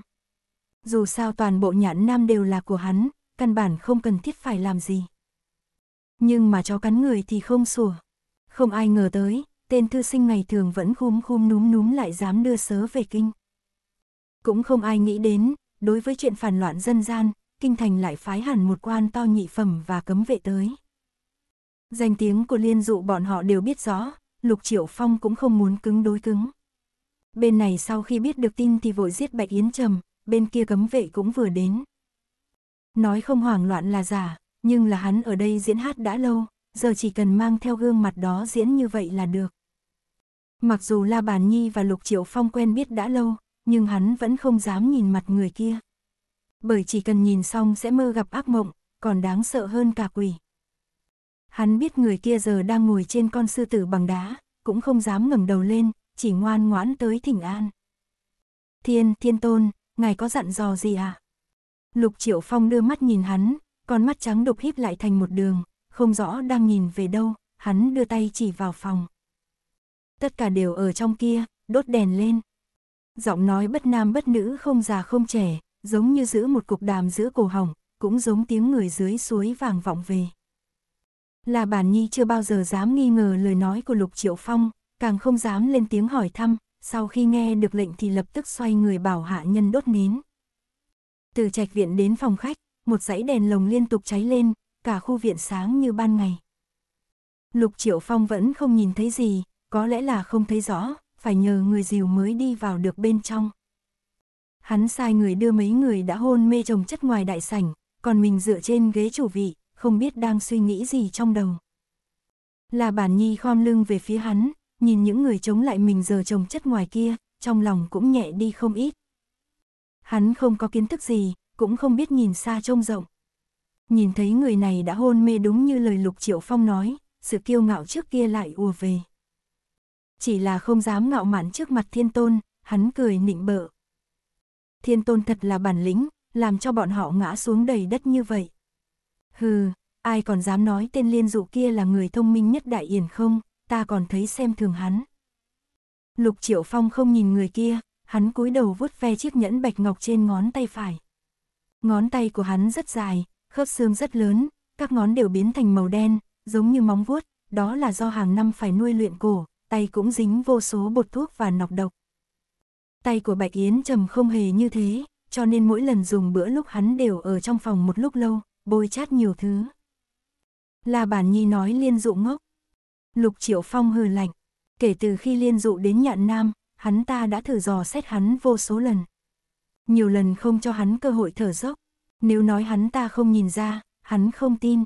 Dù sao toàn bộ nhạn nam đều là của hắn, căn bản không cần thiết phải làm gì. Nhưng mà chó cắn người thì không sủa. Không ai ngờ tới, tên thư sinh ngày thường vẫn khum khum núm núm lại dám đưa sớ về kinh. Cũng không ai nghĩ đến, đối với chuyện phản loạn dân gian, kinh thành lại phái hẳn một quan to nhị phẩm và cấm vệ tới. Danh tiếng của liên dụ bọn họ đều biết rõ, Lục Triệu Phong cũng không muốn cứng đối cứng. Bên này sau khi biết được tin thì vội giết Bạch Yến Trầm, bên kia cấm vệ cũng vừa đến. Nói không hoảng loạn là giả, nhưng là hắn ở đây diễn hát đã lâu, giờ chỉ cần mang theo gương mặt đó diễn như vậy là được. Mặc dù La Bàn Nhi và Lục Triệu Phong quen biết đã lâu, nhưng hắn vẫn không dám nhìn mặt người kia. Bởi chỉ cần nhìn xong sẽ mơ gặp ác mộng, còn đáng sợ hơn cả quỷ. Hắn biết người kia giờ đang ngồi trên con sư tử bằng đá, cũng không dám ngẩng đầu lên, chỉ ngoan ngoãn tới thỉnh an. Thiên, thiên tôn, ngài có dặn dò gì à? Lục triệu phong đưa mắt nhìn hắn, con mắt trắng đục híp lại thành một đường, không rõ đang nhìn về đâu, hắn đưa tay chỉ vào phòng. Tất cả đều ở trong kia, đốt đèn lên. Giọng nói bất nam bất nữ không già không trẻ, giống như giữ một cục đàm giữa cổ hỏng, cũng giống tiếng người dưới suối vàng vọng về là bản nhi chưa bao giờ dám nghi ngờ lời nói của Lục Triệu Phong, càng không dám lên tiếng hỏi thăm, sau khi nghe được lệnh thì lập tức xoay người bảo hạ nhân đốt nến. Từ trạch viện đến phòng khách, một dãy đèn lồng liên tục cháy lên, cả khu viện sáng như ban ngày. Lục Triệu Phong vẫn không nhìn thấy gì, có lẽ là không thấy rõ, phải nhờ người dìu mới đi vào được bên trong. Hắn sai người đưa mấy người đã hôn mê chồng chất ngoài đại sảnh, còn mình dựa trên ghế chủ vị, không biết đang suy nghĩ gì trong đầu. Là bản nhi khom lưng về phía hắn, nhìn những người chống lại mình giờ trồng chất ngoài kia, trong lòng cũng nhẹ đi không ít. Hắn không có kiến thức gì, cũng không biết nhìn xa trông rộng. Nhìn thấy người này đã hôn mê đúng như lời Lục Triệu Phong nói, sự kiêu ngạo trước kia lại ùa về. Chỉ là không dám ngạo mạn trước mặt thiên tôn, hắn cười nịnh bợ. Thiên tôn thật là bản lĩnh, làm cho bọn họ ngã xuống đầy đất như vậy. Hừ, ai còn dám nói tên liên dụ kia là người thông minh nhất đại yển không, ta còn thấy xem thường hắn. Lục Triệu Phong không nhìn người kia, hắn cúi đầu vuốt ve chiếc nhẫn bạch ngọc trên ngón tay phải. Ngón tay của hắn rất dài, khớp xương rất lớn, các ngón đều biến thành màu đen, giống như móng vuốt, đó là do hàng năm phải nuôi luyện cổ, tay cũng dính vô số bột thuốc và nọc độc. Tay của Bạch Yến Trầm không hề như thế, cho nên mỗi lần dùng bữa lúc hắn đều ở trong phòng một lúc lâu, bôi chát nhiều thứ. Là bản nhi nói liên dụ ngốc. Lục triệu phong hừ lạnh. Kể từ khi liên dụ đến nhạn nam, hắn ta đã thử dò xét hắn vô số lần. Nhiều lần không cho hắn cơ hội thở dốc. Nếu nói hắn ta không nhìn ra, hắn không tin.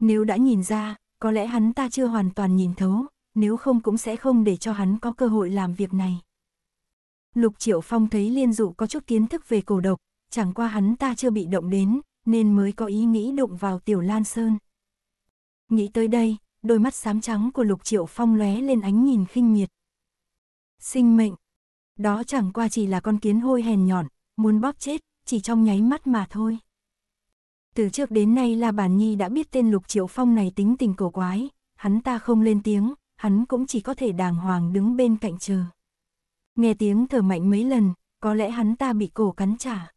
Nếu đã nhìn ra, có lẽ hắn ta chưa hoàn toàn nhìn thấu, nếu không cũng sẽ không để cho hắn có cơ hội làm việc này. Lục Triệu Phong thấy Liên Dụ có chút kiến thức về cổ độc, chẳng qua hắn ta chưa bị động đến, nên mới có ý nghĩ đụng vào Tiểu Lan Sơn. Nghĩ tới đây, đôi mắt xám trắng của Lục Triệu Phong lóe lên ánh nhìn khinh miệt. Sinh mệnh, đó chẳng qua chỉ là con kiến hôi hèn nhọn, muốn bóp chết, chỉ trong nháy mắt mà thôi. Từ trước đến nay là Bản Nhi đã biết tên Lục Triệu Phong này tính tình cổ quái, hắn ta không lên tiếng, hắn cũng chỉ có thể đàng hoàng đứng bên cạnh chờ. Nghe tiếng thở mạnh mấy lần, có lẽ hắn ta bị cổ cắn trả.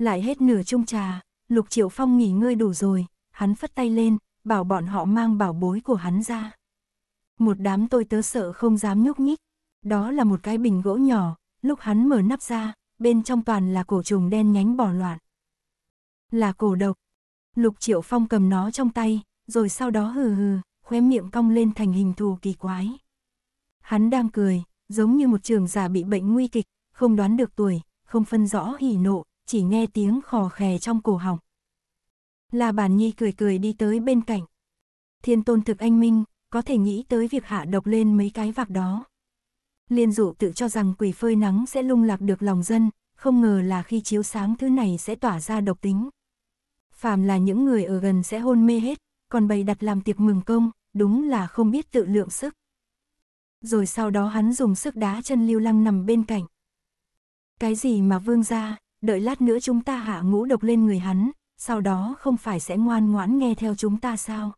Lại hết nửa chung trà, Lục Triệu Phong nghỉ ngơi đủ rồi, hắn phất tay lên, bảo bọn họ mang bảo bối của hắn ra. Một đám tôi tớ sợ không dám nhúc nhích. Đó là một cái bình gỗ nhỏ, lúc hắn mở nắp ra, bên trong toàn là cổ trùng đen nhánh bỏ loạn. Là cổ độc. Lục Triệu Phong cầm nó trong tay, rồi sau đó hừ hừ, khóe miệng cong lên thành hình thù kỳ quái. Hắn đang cười, giống như một trường giả bị bệnh nguy kịch, không đoán được tuổi, không phân rõ hỉ nộ, chỉ nghe tiếng khò khè trong cổ họng. La Bàn Nhi cười cười đi tới bên cạnh. Thiên tôn thực anh minh, có thể nghĩ tới việc hạ độc lên mấy cái vạc đó. Liên dụ tự cho rằng quỷ phơi nắng sẽ lung lạc được lòng dân, không ngờ là khi chiếu sáng thứ này sẽ tỏa ra độc tính. Phàm là những người ở gần sẽ hôn mê hết, còn bày đặt làm tiệc mừng công, đúng là không biết tự lượng sức. Rồi sau đó hắn dùng sức đá chân lưu lăng nằm bên cạnh. Cái gì mà vương gia? đợi lát nữa chúng ta hạ ngũ độc lên người hắn, sau đó không phải sẽ ngoan ngoãn nghe theo chúng ta sao?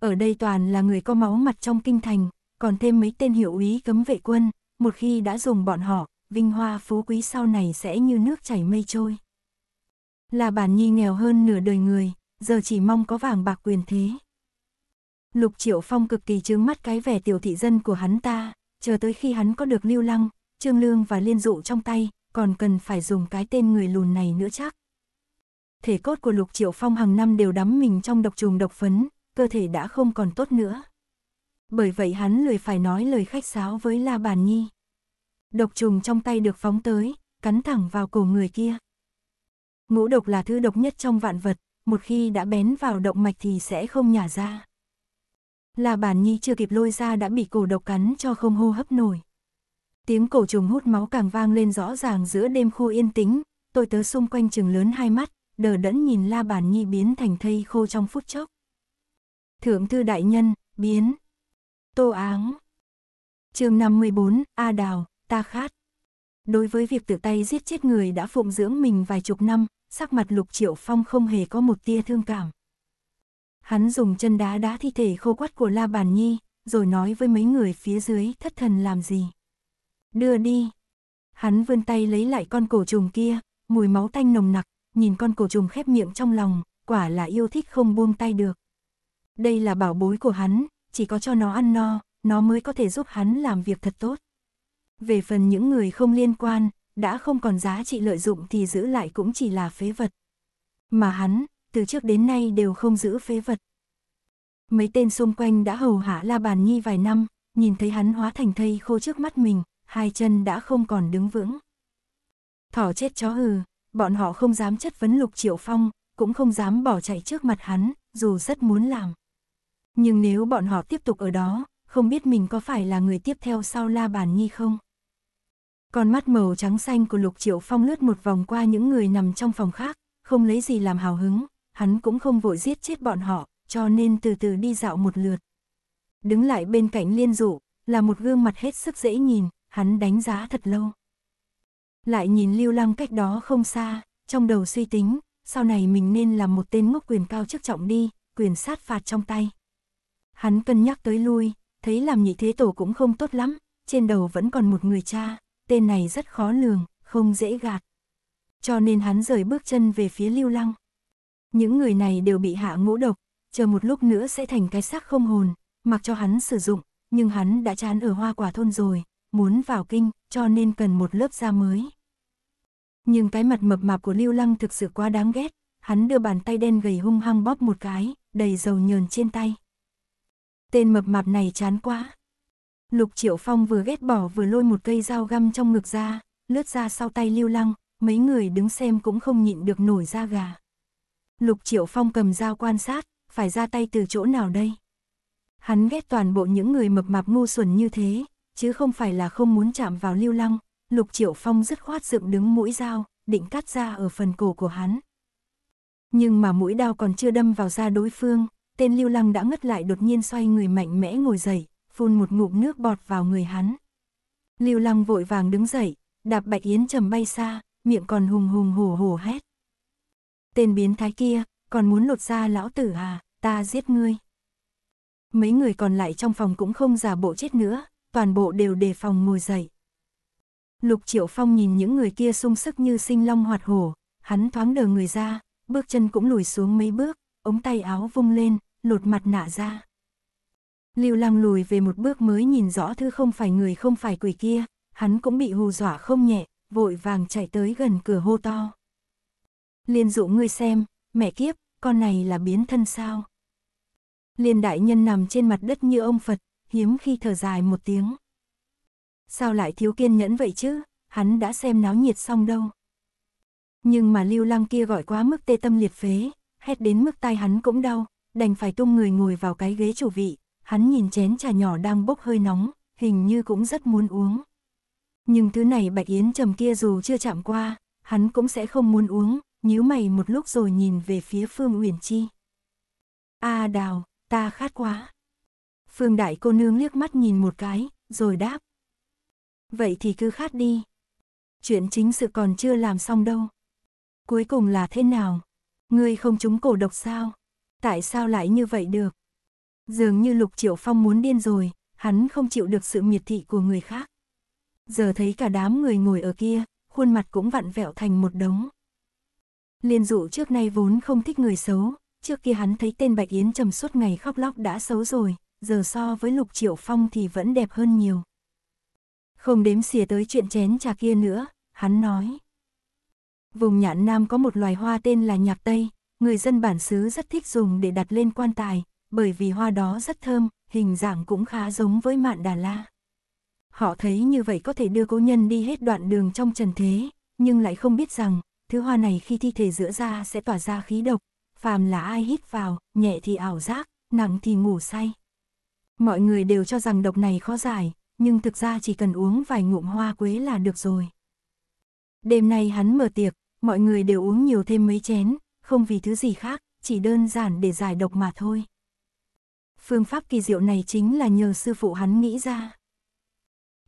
Ở đây toàn là người có máu mặt trong kinh thành, còn thêm mấy tên hiệu úy cấm vệ quân, một khi đã dùng bọn họ, vinh hoa phú quý sau này sẽ như nước chảy mây trôi. Là bản nhi nghèo hơn nửa đời người, giờ chỉ mong có vàng bạc quyền thế. Lục Triệu Phong cực kỳ trướng mắt cái vẻ tiểu thị dân của hắn ta, chờ tới khi hắn có được lưu lăng, trương lương và liên dụ trong tay, còn cần phải dùng cái tên người lùn này nữa chắc. Thể cốt của Lục Triệu Phong hàng năm đều đắm mình trong độc trùng độc phấn, cơ thể đã không còn tốt nữa. Bởi vậy hắn lười phải nói lời khách sáo với La Bàn Nhi. Độc trùng trong tay được phóng tới, cắn thẳng vào cổ người kia. Ngũ độc là thứ độc nhất trong vạn vật, một khi đã bén vào động mạch thì sẽ không nhả ra. La Bàn Nhi chưa kịp lôi ra đã bị cổ độc cắn cho không hô hấp nổi. Tiếng cổ trùng hút máu càng vang lên rõ ràng giữa đêm khu yên tĩnh, tôi tớ xung quanh chừng lớn hai mắt, đờ đẫn nhìn la bản nhi biến thành thây khô trong phút chốc. Thượng thư đại nhân, biến. Tô áng. chương 54, A Đào, ta khát. Đối với việc tự tay giết chết người đã phụng dưỡng mình vài chục năm, sắc mặt lục triệu phong không hề có một tia thương cảm. Hắn dùng chân đá đá thi thể khô quắt của La Bàn Nhi, rồi nói với mấy người phía dưới thất thần làm gì đưa đi. Hắn vươn tay lấy lại con cổ trùng kia, mùi máu tanh nồng nặc, nhìn con cổ trùng khép miệng trong lòng, quả là yêu thích không buông tay được. Đây là bảo bối của hắn, chỉ có cho nó ăn no, nó mới có thể giúp hắn làm việc thật tốt. Về phần những người không liên quan, đã không còn giá trị lợi dụng thì giữ lại cũng chỉ là phế vật. Mà hắn, từ trước đến nay đều không giữ phế vật. Mấy tên xung quanh đã hầu hạ La Bàn Nhi vài năm, nhìn thấy hắn hóa thành thây khô trước mắt mình, hai chân đã không còn đứng vững. Thỏ chết chó hừ, bọn họ không dám chất vấn Lục Triệu Phong, cũng không dám bỏ chạy trước mặt hắn, dù rất muốn làm. Nhưng nếu bọn họ tiếp tục ở đó, không biết mình có phải là người tiếp theo sau La Bàn Nhi không? Con mắt màu trắng xanh của Lục Triệu Phong lướt một vòng qua những người nằm trong phòng khác, không lấy gì làm hào hứng, hắn cũng không vội giết chết bọn họ, cho nên từ từ đi dạo một lượt. Đứng lại bên cạnh liên dụ, là một gương mặt hết sức dễ nhìn, hắn đánh giá thật lâu. Lại nhìn Lưu Lam cách đó không xa, trong đầu suy tính, sau này mình nên làm một tên ngốc quyền cao chức trọng đi, quyền sát phạt trong tay. Hắn cân nhắc tới lui, thấy làm nhị thế tổ cũng không tốt lắm, trên đầu vẫn còn một người cha, tên này rất khó lường, không dễ gạt. Cho nên hắn rời bước chân về phía Lưu Lăng. Những người này đều bị hạ ngũ độc, chờ một lúc nữa sẽ thành cái xác không hồn, mặc cho hắn sử dụng, nhưng hắn đã chán ở hoa quả thôn rồi, muốn vào kinh, cho nên cần một lớp da mới. Nhưng cái mặt mập mạp của Lưu Lăng thực sự quá đáng ghét, hắn đưa bàn tay đen gầy hung hăng bóp một cái, đầy dầu nhờn trên tay. Tên mập mạp này chán quá. Lục Triệu Phong vừa ghét bỏ vừa lôi một cây dao găm trong ngực ra, lướt ra sau tay Lưu Lăng, mấy người đứng xem cũng không nhịn được nổi da gà. Lục Triệu Phong cầm dao quan sát, phải ra tay từ chỗ nào đây? Hắn ghét toàn bộ những người mập mạp ngu xuẩn như thế, chứ không phải là không muốn chạm vào Lưu Lăng, Lục Triệu Phong dứt khoát dựng đứng mũi dao, định cắt ra ở phần cổ của hắn. Nhưng mà mũi đao còn chưa đâm vào da đối phương, tên Lưu Lăng đã ngất lại đột nhiên xoay người mạnh mẽ ngồi dậy, phun một ngụm nước bọt vào người hắn. Lưu Lăng vội vàng đứng dậy, đạp Bạch Yến trầm bay xa, miệng còn hùng hùng hổ hổ hét. Tên biến thái kia, còn muốn lột da lão tử à, ta giết ngươi. Mấy người còn lại trong phòng cũng không giả bộ chết nữa, toàn bộ đều đề phòng ngồi dậy. Lục Triệu Phong nhìn những người kia sung sức như sinh long hoạt hổ, hắn thoáng đờ người ra, bước chân cũng lùi xuống mấy bước, ống tay áo vung lên, lột mặt nạ ra. Lưu Lang lùi về một bước mới nhìn rõ thư không phải người không phải quỷ kia, hắn cũng bị hù dọa không nhẹ, vội vàng chạy tới gần cửa hô to. Liên dụ ngươi xem, mẹ kiếp, con này là biến thân sao? Liên đại nhân nằm trên mặt đất như ông Phật, hiếm khi thở dài một tiếng. Sao lại thiếu kiên nhẫn vậy chứ, hắn đã xem náo nhiệt xong đâu. Nhưng mà lưu lăng kia gọi quá mức tê tâm liệt phế, hét đến mức tai hắn cũng đau, đành phải tung người ngồi vào cái ghế chủ vị, hắn nhìn chén trà nhỏ đang bốc hơi nóng, hình như cũng rất muốn uống. Nhưng thứ này Bạch Yến trầm kia dù chưa chạm qua, hắn cũng sẽ không muốn uống, nhíu mày một lúc rồi nhìn về phía Phương Uyển Chi. A Đào, ta khát quá. Phương Đại cô nương liếc mắt nhìn một cái, rồi đáp. Vậy thì cứ khát đi. Chuyện chính sự còn chưa làm xong đâu. Cuối cùng là thế nào? Ngươi không trúng cổ độc sao? Tại sao lại như vậy được? Dường như Lục Triệu Phong muốn điên rồi, hắn không chịu được sự miệt thị của người khác. Giờ thấy cả đám người ngồi ở kia, khuôn mặt cũng vặn vẹo thành một đống. Liên dụ trước nay vốn không thích người xấu, trước kia hắn thấy tên Bạch Yến trầm suốt ngày khóc lóc đã xấu rồi, giờ so với Lục Triệu Phong thì vẫn đẹp hơn nhiều. Không đếm xỉa tới chuyện chén trà kia nữa, hắn nói. Vùng nhạn Nam có một loài hoa tên là nhạc Tây, người dân bản xứ rất thích dùng để đặt lên quan tài, bởi vì hoa đó rất thơm, hình dạng cũng khá giống với mạn Đà La. Họ thấy như vậy có thể đưa cố nhân đi hết đoạn đường trong trần thế, nhưng lại không biết rằng, thứ hoa này khi thi thể giữa ra sẽ tỏa ra khí độc, phàm là ai hít vào, nhẹ thì ảo giác, nặng thì ngủ say. Mọi người đều cho rằng độc này khó giải, nhưng thực ra chỉ cần uống vài ngụm hoa quế là được rồi. Đêm nay hắn mở tiệc, mọi người đều uống nhiều thêm mấy chén, không vì thứ gì khác, chỉ đơn giản để giải độc mà thôi. Phương pháp kỳ diệu này chính là nhờ sư phụ hắn nghĩ ra.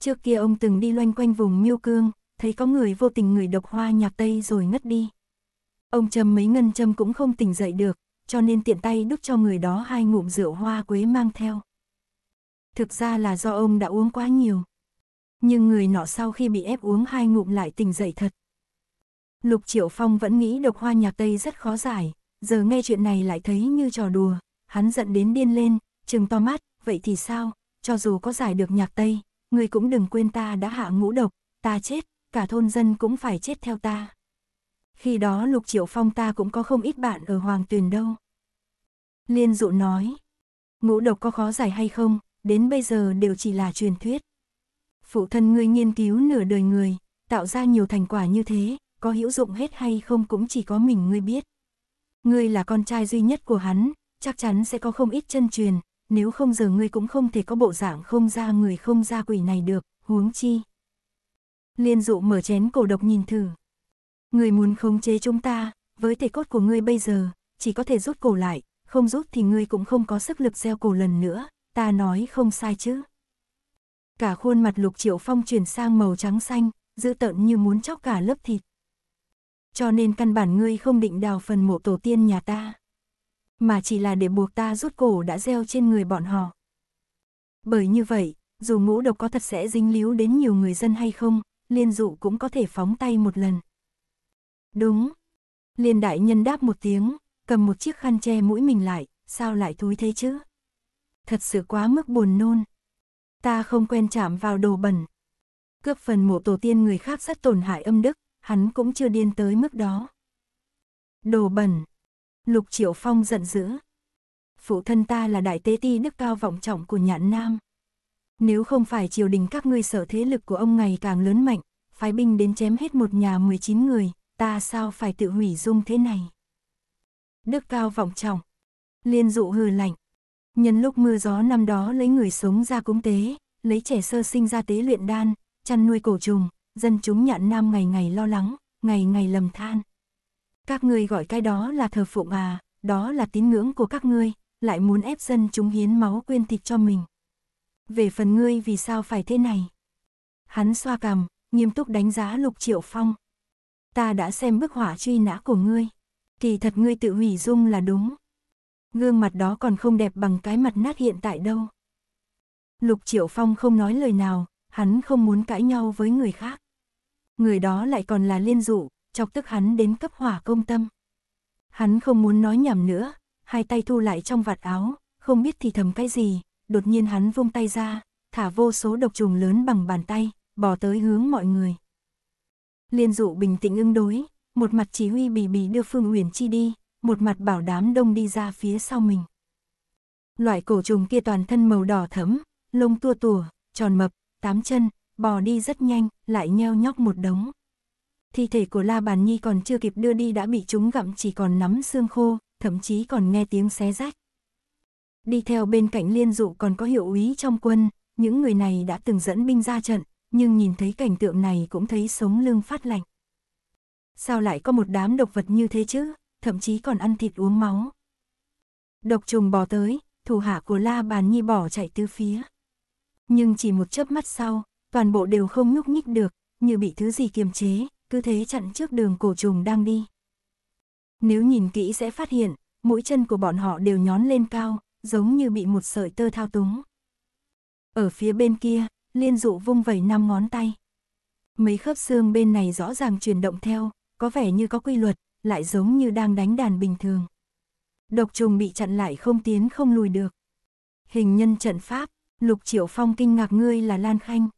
Trước kia ông từng đi loanh quanh vùng miêu cương, thấy có người vô tình ngửi độc hoa nhạc tây rồi ngất đi. Ông châm mấy ngân châm cũng không tỉnh dậy được, cho nên tiện tay đúc cho người đó hai ngụm rượu hoa quế mang theo thực ra là do ông đã uống quá nhiều. Nhưng người nọ sau khi bị ép uống hai ngụm lại tỉnh dậy thật. Lục Triệu Phong vẫn nghĩ độc hoa nhạc Tây rất khó giải, giờ nghe chuyện này lại thấy như trò đùa, hắn giận đến điên lên, trừng to mắt, vậy thì sao, cho dù có giải được nhạc Tây, người cũng đừng quên ta đã hạ ngũ độc, ta chết, cả thôn dân cũng phải chết theo ta. Khi đó Lục Triệu Phong ta cũng có không ít bạn ở Hoàng Tuyền đâu. Liên dụ nói, ngũ độc có khó giải hay không, đến bây giờ đều chỉ là truyền thuyết. Phụ thân ngươi nghiên cứu nửa đời người, tạo ra nhiều thành quả như thế, có hữu dụng hết hay không cũng chỉ có mình ngươi biết. Ngươi là con trai duy nhất của hắn, chắc chắn sẽ có không ít chân truyền, nếu không giờ ngươi cũng không thể có bộ dạng không ra người không ra quỷ này được, huống chi. Liên dụ mở chén cổ độc nhìn thử. Ngươi muốn khống chế chúng ta, với thể cốt của ngươi bây giờ, chỉ có thể rút cổ lại, không rút thì ngươi cũng không có sức lực gieo cổ lần nữa, ta nói không sai chứ. Cả khuôn mặt Lục Triệu Phong chuyển sang màu trắng xanh, dữ tợn như muốn chóc cả lớp thịt. Cho nên căn bản ngươi không định đào phần mộ tổ tiên nhà ta, mà chỉ là để buộc ta rút cổ đã gieo trên người bọn họ. Bởi như vậy, dù ngũ độc có thật sẽ dính líu đến nhiều người dân hay không, liên dụ cũng có thể phóng tay một lần. Đúng. Liên đại nhân đáp một tiếng, cầm một chiếc khăn che mũi mình lại, sao lại thúi thế chứ? thật sự quá mức buồn nôn. Ta không quen chạm vào đồ bẩn. Cướp phần mộ tổ tiên người khác rất tổn hại âm đức, hắn cũng chưa điên tới mức đó. Đồ bẩn. Lục Triệu Phong giận dữ. Phụ thân ta là đại tế ti đức cao vọng trọng của nhãn nam. Nếu không phải triều đình các ngươi sở thế lực của ông ngày càng lớn mạnh, phái binh đến chém hết một nhà 19 người, ta sao phải tự hủy dung thế này? Đức cao vọng trọng. Liên dụ hừ lạnh. Nhân lúc mưa gió năm đó lấy người sống ra cúng tế, lấy trẻ sơ sinh ra tế luyện đan, chăn nuôi cổ trùng, dân chúng nhạn nam ngày ngày lo lắng, ngày ngày lầm than. Các ngươi gọi cái đó là thờ phụng à, đó là tín ngưỡng của các ngươi, lại muốn ép dân chúng hiến máu quyên thịt cho mình. Về phần ngươi vì sao phải thế này? Hắn xoa cằm, nghiêm túc đánh giá Lục Triệu Phong. Ta đã xem bức họa truy nã của ngươi. Kỳ thật ngươi tự hủy dung là đúng. Gương mặt đó còn không đẹp bằng cái mặt nát hiện tại đâu. Lục Triệu Phong không nói lời nào, hắn không muốn cãi nhau với người khác. Người đó lại còn là liên dụ, chọc tức hắn đến cấp hỏa công tâm. Hắn không muốn nói nhảm nữa, hai tay thu lại trong vạt áo, không biết thì thầm cái gì, đột nhiên hắn vung tay ra, thả vô số độc trùng lớn bằng bàn tay, bỏ tới hướng mọi người. Liên dụ bình tĩnh ưng đối, một mặt chỉ huy bì bì đưa Phương Uyển Chi đi, một mặt bảo đám đông đi ra phía sau mình. Loại cổ trùng kia toàn thân màu đỏ thẫm, lông tua tủa, tròn mập, tám chân, bò đi rất nhanh, lại nheo nhóc một đống. Thi thể của La Bàn Nhi còn chưa kịp đưa đi đã bị chúng gặm chỉ còn nắm xương khô, thậm chí còn nghe tiếng xé rách. Đi theo bên cạnh liên dụ còn có hiệu úy trong quân, những người này đã từng dẫn binh ra trận, nhưng nhìn thấy cảnh tượng này cũng thấy sống lưng phát lạnh. Sao lại có một đám độc vật như thế chứ? thậm chí còn ăn thịt uống máu. Độc trùng bò tới, thủ hạ của La Bàn Nhi bỏ chạy tứ phía. Nhưng chỉ một chớp mắt sau, toàn bộ đều không nhúc nhích được, như bị thứ gì kiềm chế, cứ thế chặn trước đường cổ trùng đang đi. Nếu nhìn kỹ sẽ phát hiện, mũi chân của bọn họ đều nhón lên cao, giống như bị một sợi tơ thao túng. Ở phía bên kia, liên dụ vung vẩy năm ngón tay. Mấy khớp xương bên này rõ ràng chuyển động theo, có vẻ như có quy luật, lại giống như đang đánh đàn bình thường. Độc trùng bị chặn lại không tiến không lùi được. Hình nhân trận pháp, Lục Triệu Phong kinh ngạc ngươi là Lan Khanh.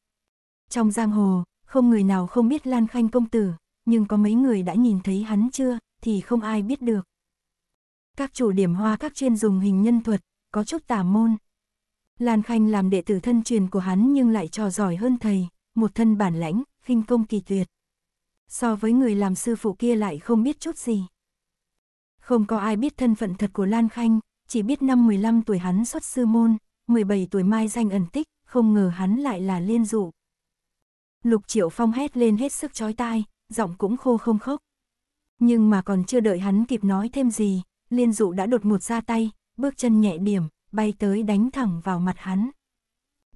Trong giang hồ, không người nào không biết Lan Khanh công tử, nhưng có mấy người đã nhìn thấy hắn chưa, thì không ai biết được. Các chủ điểm hoa các chuyên dùng hình nhân thuật, có chút tà môn. Lan Khanh làm đệ tử thân truyền của hắn nhưng lại trò giỏi hơn thầy, một thân bản lãnh, khinh công kỳ tuyệt so với người làm sư phụ kia lại không biết chút gì. Không có ai biết thân phận thật của Lan Khanh, chỉ biết năm 15 tuổi hắn xuất sư môn, 17 tuổi mai danh ẩn tích, không ngờ hắn lại là liên dụ. Lục Triệu Phong hét lên hết sức chói tai, giọng cũng khô không khóc, Nhưng mà còn chưa đợi hắn kịp nói thêm gì, liên dụ đã đột ngột ra tay, bước chân nhẹ điểm, bay tới đánh thẳng vào mặt hắn.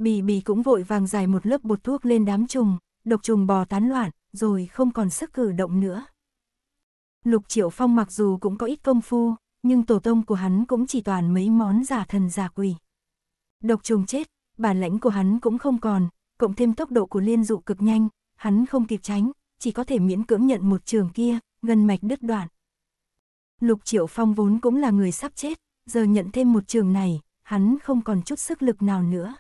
Bì bì cũng vội vàng dài một lớp bột thuốc lên đám trùng, độc trùng bò tán loạn, rồi không còn sức cử động nữa. Lục Triệu Phong mặc dù cũng có ít công phu, nhưng tổ tông của hắn cũng chỉ toàn mấy món giả thần giả quỷ. Độc trùng chết, bản lãnh của hắn cũng không còn, cộng thêm tốc độ của liên dụ cực nhanh, hắn không kịp tránh, chỉ có thể miễn cưỡng nhận một trường kia, gần mạch đứt đoạn. Lục Triệu Phong vốn cũng là người sắp chết, giờ nhận thêm một trường này, hắn không còn chút sức lực nào nữa.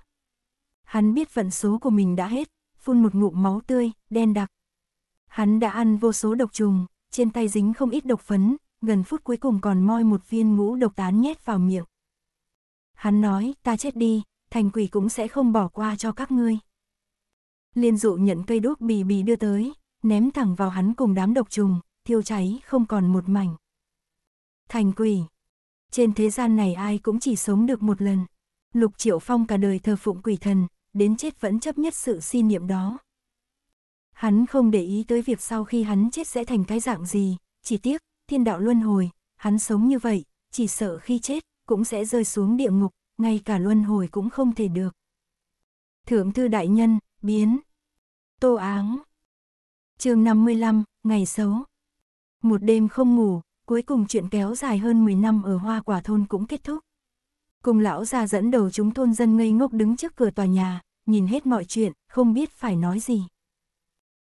Hắn biết vận số của mình đã hết, phun một ngụm máu tươi, đen đặc, Hắn đã ăn vô số độc trùng, trên tay dính không ít độc phấn, gần phút cuối cùng còn moi một viên ngũ độc tán nhét vào miệng. Hắn nói, ta chết đi, thành quỷ cũng sẽ không bỏ qua cho các ngươi. Liên dụ nhận cây đuốc bì bì đưa tới, ném thẳng vào hắn cùng đám độc trùng, thiêu cháy không còn một mảnh. Thành quỷ. Trên thế gian này ai cũng chỉ sống được một lần. Lục Triệu Phong cả đời thờ phụng quỷ thần, đến chết vẫn chấp nhất sự si niệm đó. Hắn không để ý tới việc sau khi hắn chết sẽ thành cái dạng gì, chỉ tiếc, thiên đạo luân hồi, hắn sống như vậy, chỉ sợ khi chết, cũng sẽ rơi xuống địa ngục, ngay cả luân hồi cũng không thể được. Thượng thư đại nhân, biến. Tô áng. chương 55, ngày xấu. Một đêm không ngủ, cuối cùng chuyện kéo dài hơn 10 năm ở hoa quả thôn cũng kết thúc. Cùng lão già dẫn đầu chúng thôn dân ngây ngốc đứng trước cửa tòa nhà, nhìn hết mọi chuyện, không biết phải nói gì.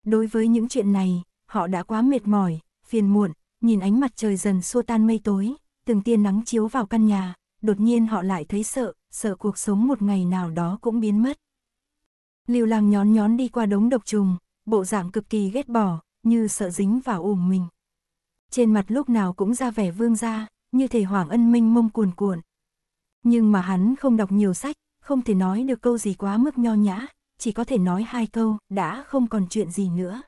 Đối với những chuyện này, họ đã quá mệt mỏi, phiền muộn, nhìn ánh mặt trời dần xua tan mây tối, từng tia nắng chiếu vào căn nhà, đột nhiên họ lại thấy sợ, sợ cuộc sống một ngày nào đó cũng biến mất. Lưu lang nhón nhón đi qua đống độc trùng, bộ dạng cực kỳ ghét bỏ, như sợ dính vào ủng mình. Trên mặt lúc nào cũng ra vẻ vương ra như thể Hoàng Ân Minh mông cuồn cuộn. Nhưng mà hắn không đọc nhiều sách, không thể nói được câu gì quá mức nho nhã, chỉ có thể nói hai câu, đã không còn chuyện gì nữa.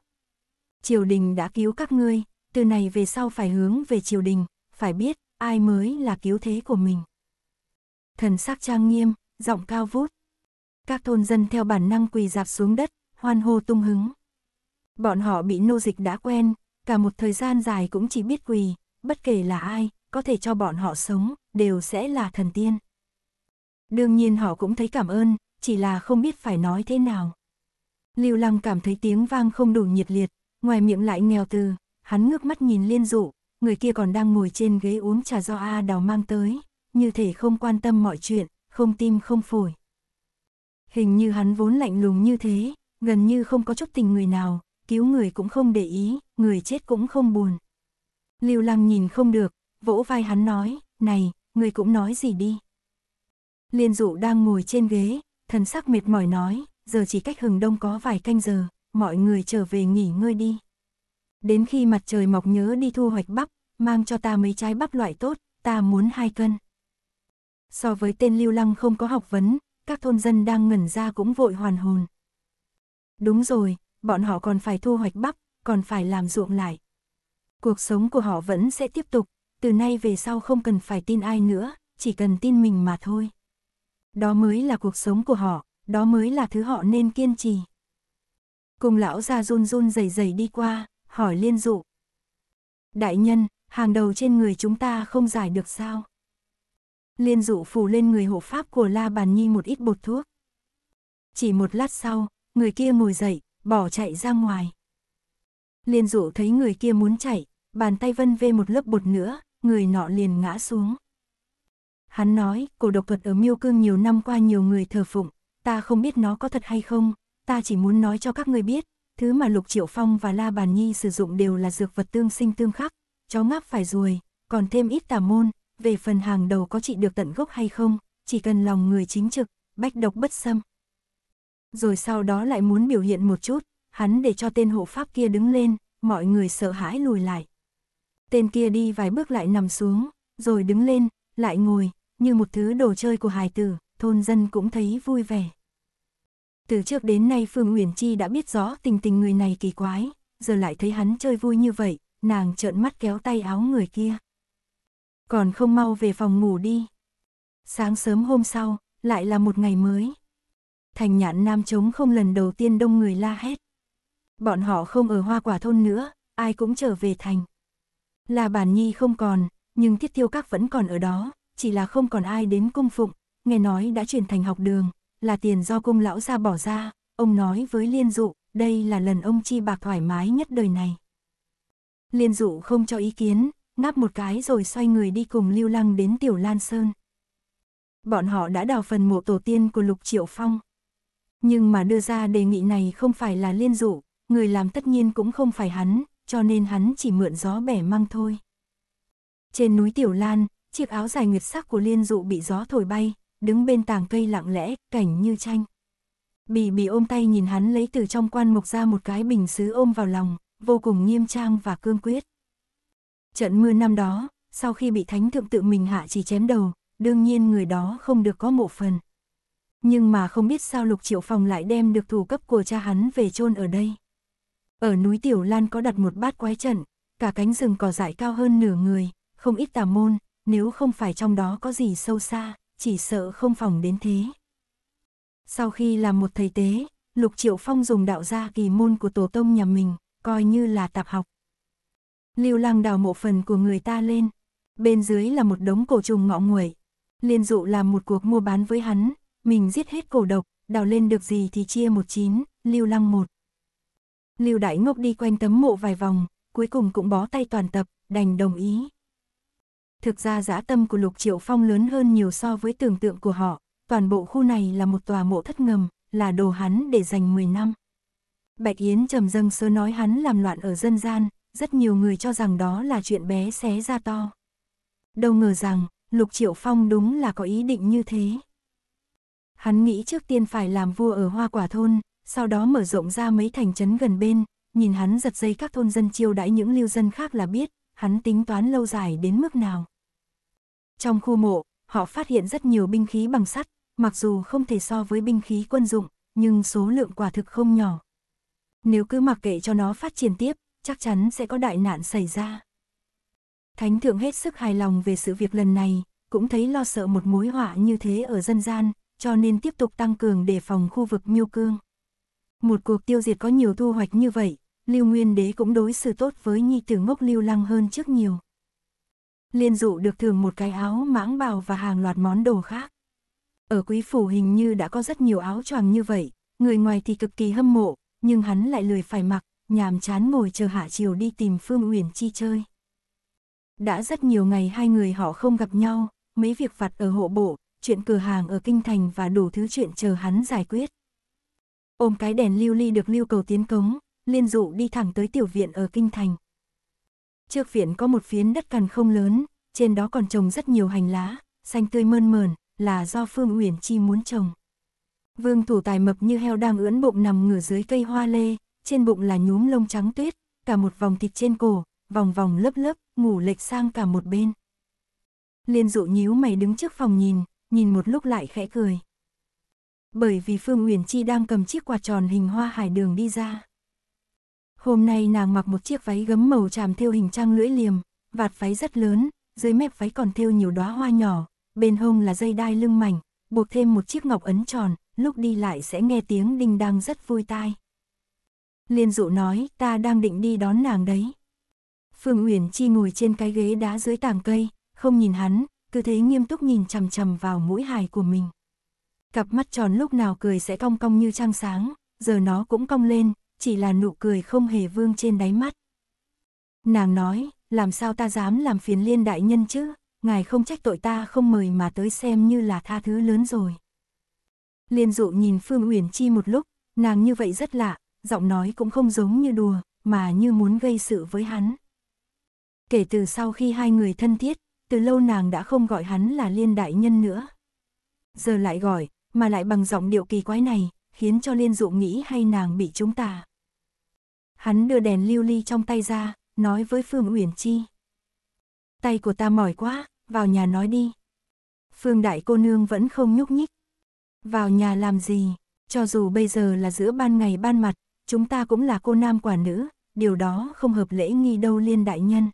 Triều đình đã cứu các ngươi, từ này về sau phải hướng về triều đình, phải biết, ai mới là cứu thế của mình. Thần sắc trang nghiêm, giọng cao vút. Các thôn dân theo bản năng quỳ dạp xuống đất, hoan hô tung hứng. Bọn họ bị nô dịch đã quen, cả một thời gian dài cũng chỉ biết quỳ, bất kể là ai, có thể cho bọn họ sống, đều sẽ là thần tiên. Đương nhiên họ cũng thấy cảm ơn, chỉ là không biết phải nói thế nào. Lưu Lăng cảm thấy tiếng vang không đủ nhiệt liệt, ngoài miệng lại nghèo từ, hắn ngước mắt nhìn Liên Dụ, người kia còn đang ngồi trên ghế uống trà do A Đào mang tới, như thể không quan tâm mọi chuyện, không tim không phổi. Hình như hắn vốn lạnh lùng như thế, gần như không có chút tình người nào, cứu người cũng không để ý, người chết cũng không buồn. Lưu Lăng nhìn không được, vỗ vai hắn nói, này, người cũng nói gì đi. Liên dụ đang ngồi trên ghế, thần sắc mệt mỏi nói, giờ chỉ cách hừng đông có vài canh giờ, mọi người trở về nghỉ ngơi đi. Đến khi mặt trời mọc nhớ đi thu hoạch bắp, mang cho ta mấy trái bắp loại tốt, ta muốn hai cân. So với tên lưu lăng không có học vấn, các thôn dân đang ngẩn ra cũng vội hoàn hồn. Đúng rồi, bọn họ còn phải thu hoạch bắp, còn phải làm ruộng lại. Cuộc sống của họ vẫn sẽ tiếp tục, từ nay về sau không cần phải tin ai nữa, chỉ cần tin mình mà thôi. Đó mới là cuộc sống của họ, đó mới là thứ họ nên kiên trì. Cùng lão già run run rẩy rẩy đi qua, hỏi liên dụ. Đại nhân, hàng đầu trên người chúng ta không giải được sao? Liên dụ phủ lên người hộ pháp của La Bàn Nhi một ít bột thuốc. Chỉ một lát sau, người kia ngồi dậy, bỏ chạy ra ngoài. Liên dụ thấy người kia muốn chạy, bàn tay vân vê một lớp bột nữa, người nọ liền ngã xuống. Hắn nói, cổ độc thuật ở miêu cương nhiều năm qua nhiều người thờ phụng, ta không biết nó có thật hay không, ta chỉ muốn nói cho các người biết, thứ mà Lục Triệu Phong và La Bàn Nhi sử dụng đều là dược vật tương sinh tương khắc, chó ngáp phải ruồi, còn thêm ít tà môn, về phần hàng đầu có trị được tận gốc hay không, chỉ cần lòng người chính trực, bách độc bất xâm. Rồi sau đó lại muốn biểu hiện một chút, hắn để cho tên hộ pháp kia đứng lên, mọi người sợ hãi lùi lại. Tên kia đi vài bước lại nằm xuống, rồi đứng lên, lại ngồi, như một thứ đồ chơi của hài tử, thôn dân cũng thấy vui vẻ. Từ trước đến nay Phương Uyển Chi đã biết rõ tình tình người này kỳ quái, giờ lại thấy hắn chơi vui như vậy, nàng trợn mắt kéo tay áo người kia. Còn không mau về phòng ngủ đi. Sáng sớm hôm sau, lại là một ngày mới. Thành nhạn nam trống không lần đầu tiên đông người la hét. Bọn họ không ở hoa quả thôn nữa, ai cũng trở về thành. Là bản nhi không còn, nhưng thiết thiêu các vẫn còn ở đó, chỉ là không còn ai đến cung phụng, nghe nói đã chuyển thành học đường, là tiền do cung lão gia bỏ ra, ông nói với Liên Dụ, đây là lần ông chi bạc thoải mái nhất đời này. Liên Dụ không cho ý kiến, ngáp một cái rồi xoay người đi cùng Lưu Lăng đến Tiểu Lan Sơn. Bọn họ đã đào phần mộ tổ tiên của Lục Triệu Phong. Nhưng mà đưa ra đề nghị này không phải là Liên Dụ, người làm tất nhiên cũng không phải hắn, cho nên hắn chỉ mượn gió bẻ măng thôi. Trên núi Tiểu Lan, Chiếc áo dài nguyệt sắc của Liên Dụ bị gió thổi bay, đứng bên tàng cây lặng lẽ, cảnh như tranh. Bì bì ôm tay nhìn hắn lấy từ trong quan mục ra một cái bình sứ ôm vào lòng, vô cùng nghiêm trang và cương quyết. Trận mưa năm đó, sau khi bị thánh thượng tự mình hạ chỉ chém đầu, đương nhiên người đó không được có mộ phần. Nhưng mà không biết sao Lục Triệu Phòng lại đem được thủ cấp của cha hắn về chôn ở đây. Ở núi Tiểu Lan có đặt một bát quái trận, cả cánh rừng cỏ dại cao hơn nửa người, không ít tà môn, nếu không phải trong đó có gì sâu xa, chỉ sợ không phòng đến thế. Sau khi làm một thầy tế, Lục Triệu Phong dùng đạo gia kỳ môn của tổ tông nhà mình, coi như là tạp học. Lưu Lăng đào mộ phần của người ta lên, bên dưới là một đống cổ trùng ngọ nguậy. Liên dụ làm một cuộc mua bán với hắn, mình giết hết cổ độc, đào lên được gì thì chia một chín, Lưu Lăng một. Lưu Đại Ngốc đi quanh tấm mộ vài vòng, cuối cùng cũng bó tay toàn tập, đành đồng ý. Thực ra dã tâm của Lục Triệu Phong lớn hơn nhiều so với tưởng tượng của họ, toàn bộ khu này là một tòa mộ thất ngầm, là đồ hắn để dành 10 năm. Bạch Yến trầm dâng sớ nói hắn làm loạn ở dân gian, rất nhiều người cho rằng đó là chuyện bé xé ra to. Đâu ngờ rằng, Lục Triệu Phong đúng là có ý định như thế. Hắn nghĩ trước tiên phải làm vua ở Hoa Quả Thôn, sau đó mở rộng ra mấy thành trấn gần bên, nhìn hắn giật dây các thôn dân chiêu đãi những lưu dân khác là biết, hắn tính toán lâu dài đến mức nào. Trong khu mộ, họ phát hiện rất nhiều binh khí bằng sắt, mặc dù không thể so với binh khí quân dụng, nhưng số lượng quả thực không nhỏ. Nếu cứ mặc kệ cho nó phát triển tiếp, chắc chắn sẽ có đại nạn xảy ra. Thánh thượng hết sức hài lòng về sự việc lần này, cũng thấy lo sợ một mối họa như thế ở dân gian, cho nên tiếp tục tăng cường đề phòng khu vực miêu cương. Một cuộc tiêu diệt có nhiều thu hoạch như vậy, Lưu Nguyên Đế cũng đối xử tốt với nhi tử ngốc Lưu Lăng hơn trước nhiều. Liên dụ được thưởng một cái áo mãng bào và hàng loạt món đồ khác. Ở quý phủ hình như đã có rất nhiều áo choàng như vậy, người ngoài thì cực kỳ hâm mộ, nhưng hắn lại lười phải mặc, nhàm chán ngồi chờ hạ chiều đi tìm Phương Uyển Chi chơi. Đã rất nhiều ngày hai người họ không gặp nhau, mấy việc vặt ở hộ bộ, chuyện cửa hàng ở kinh thành và đủ thứ chuyện chờ hắn giải quyết. Ôm cái đèn lưu ly được lưu cầu tiến cống, liên dụ đi thẳng tới tiểu viện ở Kinh Thành. Trước viện có một phiến đất cằn không lớn, trên đó còn trồng rất nhiều hành lá, xanh tươi mơn mờn, là do Phương Uyển Chi muốn trồng. Vương thủ tài mập như heo đang ưỡn bụng nằm ngửa dưới cây hoa lê, trên bụng là nhúm lông trắng tuyết, cả một vòng thịt trên cổ, vòng vòng lớp lớp, ngủ lệch sang cả một bên. Liên dụ nhíu mày đứng trước phòng nhìn, nhìn một lúc lại khẽ cười. Bởi vì Phương Uyển Chi đang cầm chiếc quạt tròn hình hoa hải đường đi ra. Hôm nay nàng mặc một chiếc váy gấm màu tràm thêu hình trang lưỡi liềm, vạt váy rất lớn, dưới mép váy còn thêu nhiều đóa hoa nhỏ, bên hông là dây đai lưng mảnh, buộc thêm một chiếc ngọc ấn tròn, lúc đi lại sẽ nghe tiếng đinh đang rất vui tai. Liên dụ nói, ta đang định đi đón nàng đấy. Phương Uyển Chi ngồi trên cái ghế đá dưới tàng cây, không nhìn hắn, cứ thế nghiêm túc nhìn chằm chằm vào mũi hài của mình. Cặp mắt tròn lúc nào cười sẽ cong cong như trăng sáng, giờ nó cũng cong lên, chỉ là nụ cười không hề vương trên đáy mắt. Nàng nói, làm sao ta dám làm phiền liên đại nhân chứ, ngài không trách tội ta không mời mà tới xem như là tha thứ lớn rồi. Liên dụ nhìn Phương Uyển Chi một lúc, nàng như vậy rất lạ, giọng nói cũng không giống như đùa, mà như muốn gây sự với hắn. Kể từ sau khi hai người thân thiết, từ lâu nàng đã không gọi hắn là liên đại nhân nữa. Giờ lại gọi, mà lại bằng giọng điệu kỳ quái này, khiến cho liên dụ nghĩ hay nàng bị chúng ta hắn đưa đèn lưu ly trong tay ra, nói với Phương Uyển Chi. Tay của ta mỏi quá, vào nhà nói đi. Phương đại cô nương vẫn không nhúc nhích. Vào nhà làm gì, cho dù bây giờ là giữa ban ngày ban mặt, chúng ta cũng là cô nam quả nữ, điều đó không hợp lễ nghi đâu liên đại nhân.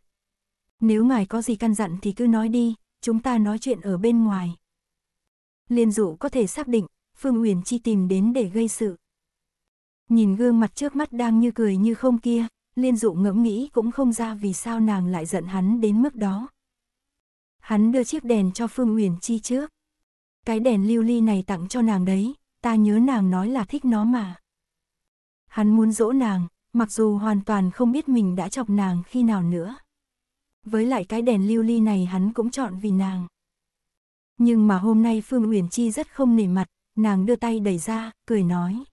Nếu ngài có gì căn dặn thì cứ nói đi, chúng ta nói chuyện ở bên ngoài. Liên dụ có thể xác định, Phương Uyển Chi tìm đến để gây sự. Nhìn gương mặt trước mắt đang như cười như không kia, liên dụ ngẫm nghĩ cũng không ra vì sao nàng lại giận hắn đến mức đó. Hắn đưa chiếc đèn cho Phương Uyển Chi trước. Cái đèn lưu ly này tặng cho nàng đấy, ta nhớ nàng nói là thích nó mà. Hắn muốn dỗ nàng, mặc dù hoàn toàn không biết mình đã chọc nàng khi nào nữa. Với lại cái đèn lưu ly này hắn cũng chọn vì nàng. Nhưng mà hôm nay Phương Uyển Chi rất không nể mặt, nàng đưa tay đẩy ra, cười nói.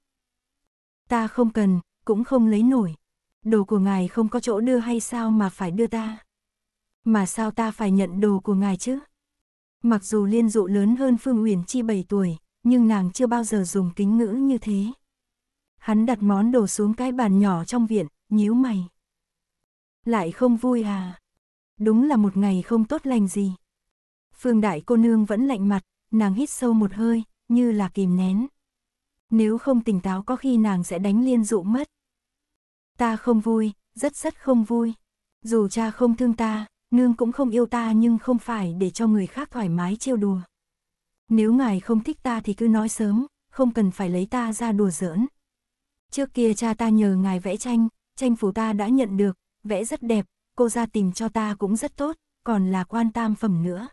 Ta không cần, cũng không lấy nổi. Đồ của ngài không có chỗ đưa hay sao mà phải đưa ta? Mà sao ta phải nhận đồ của ngài chứ? Mặc dù liên dụ lớn hơn Phương Uyển Chi 7 tuổi, nhưng nàng chưa bao giờ dùng kính ngữ như thế. Hắn đặt món đồ xuống cái bàn nhỏ trong viện, nhíu mày. Lại không vui à? Đúng là một ngày không tốt lành gì. Phương đại cô nương vẫn lạnh mặt, nàng hít sâu một hơi, như là kìm nén. Nếu không tỉnh táo có khi nàng sẽ đánh liên dụ mất. Ta không vui, rất rất không vui. Dù cha không thương ta, nương cũng không yêu ta nhưng không phải để cho người khác thoải mái trêu đùa. Nếu ngài không thích ta thì cứ nói sớm, không cần phải lấy ta ra đùa giỡn. Trước kia cha ta nhờ ngài vẽ tranh, tranh phủ ta đã nhận được, vẽ rất đẹp, cô ra tìm cho ta cũng rất tốt, còn là quan tam phẩm nữa.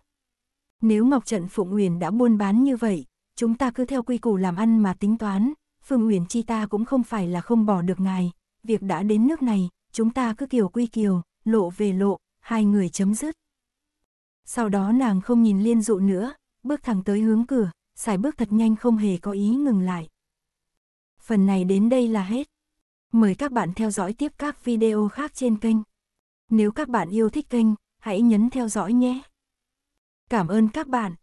Nếu Ngọc Trận Phụng Uyển đã buôn bán như vậy, chúng ta cứ theo quy củ làm ăn mà tính toán, Phương Uyển Chi ta cũng không phải là không bỏ được ngài, việc đã đến nước này, chúng ta cứ kiều quy kiều, lộ về lộ, hai người chấm dứt. Sau đó nàng không nhìn liên dụ nữa, bước thẳng tới hướng cửa, xài bước thật nhanh không hề có ý ngừng lại. Phần này đến đây là hết. Mời các bạn theo dõi tiếp các video khác trên kênh. Nếu các bạn yêu thích kênh, hãy nhấn theo dõi nhé. Cảm ơn các bạn.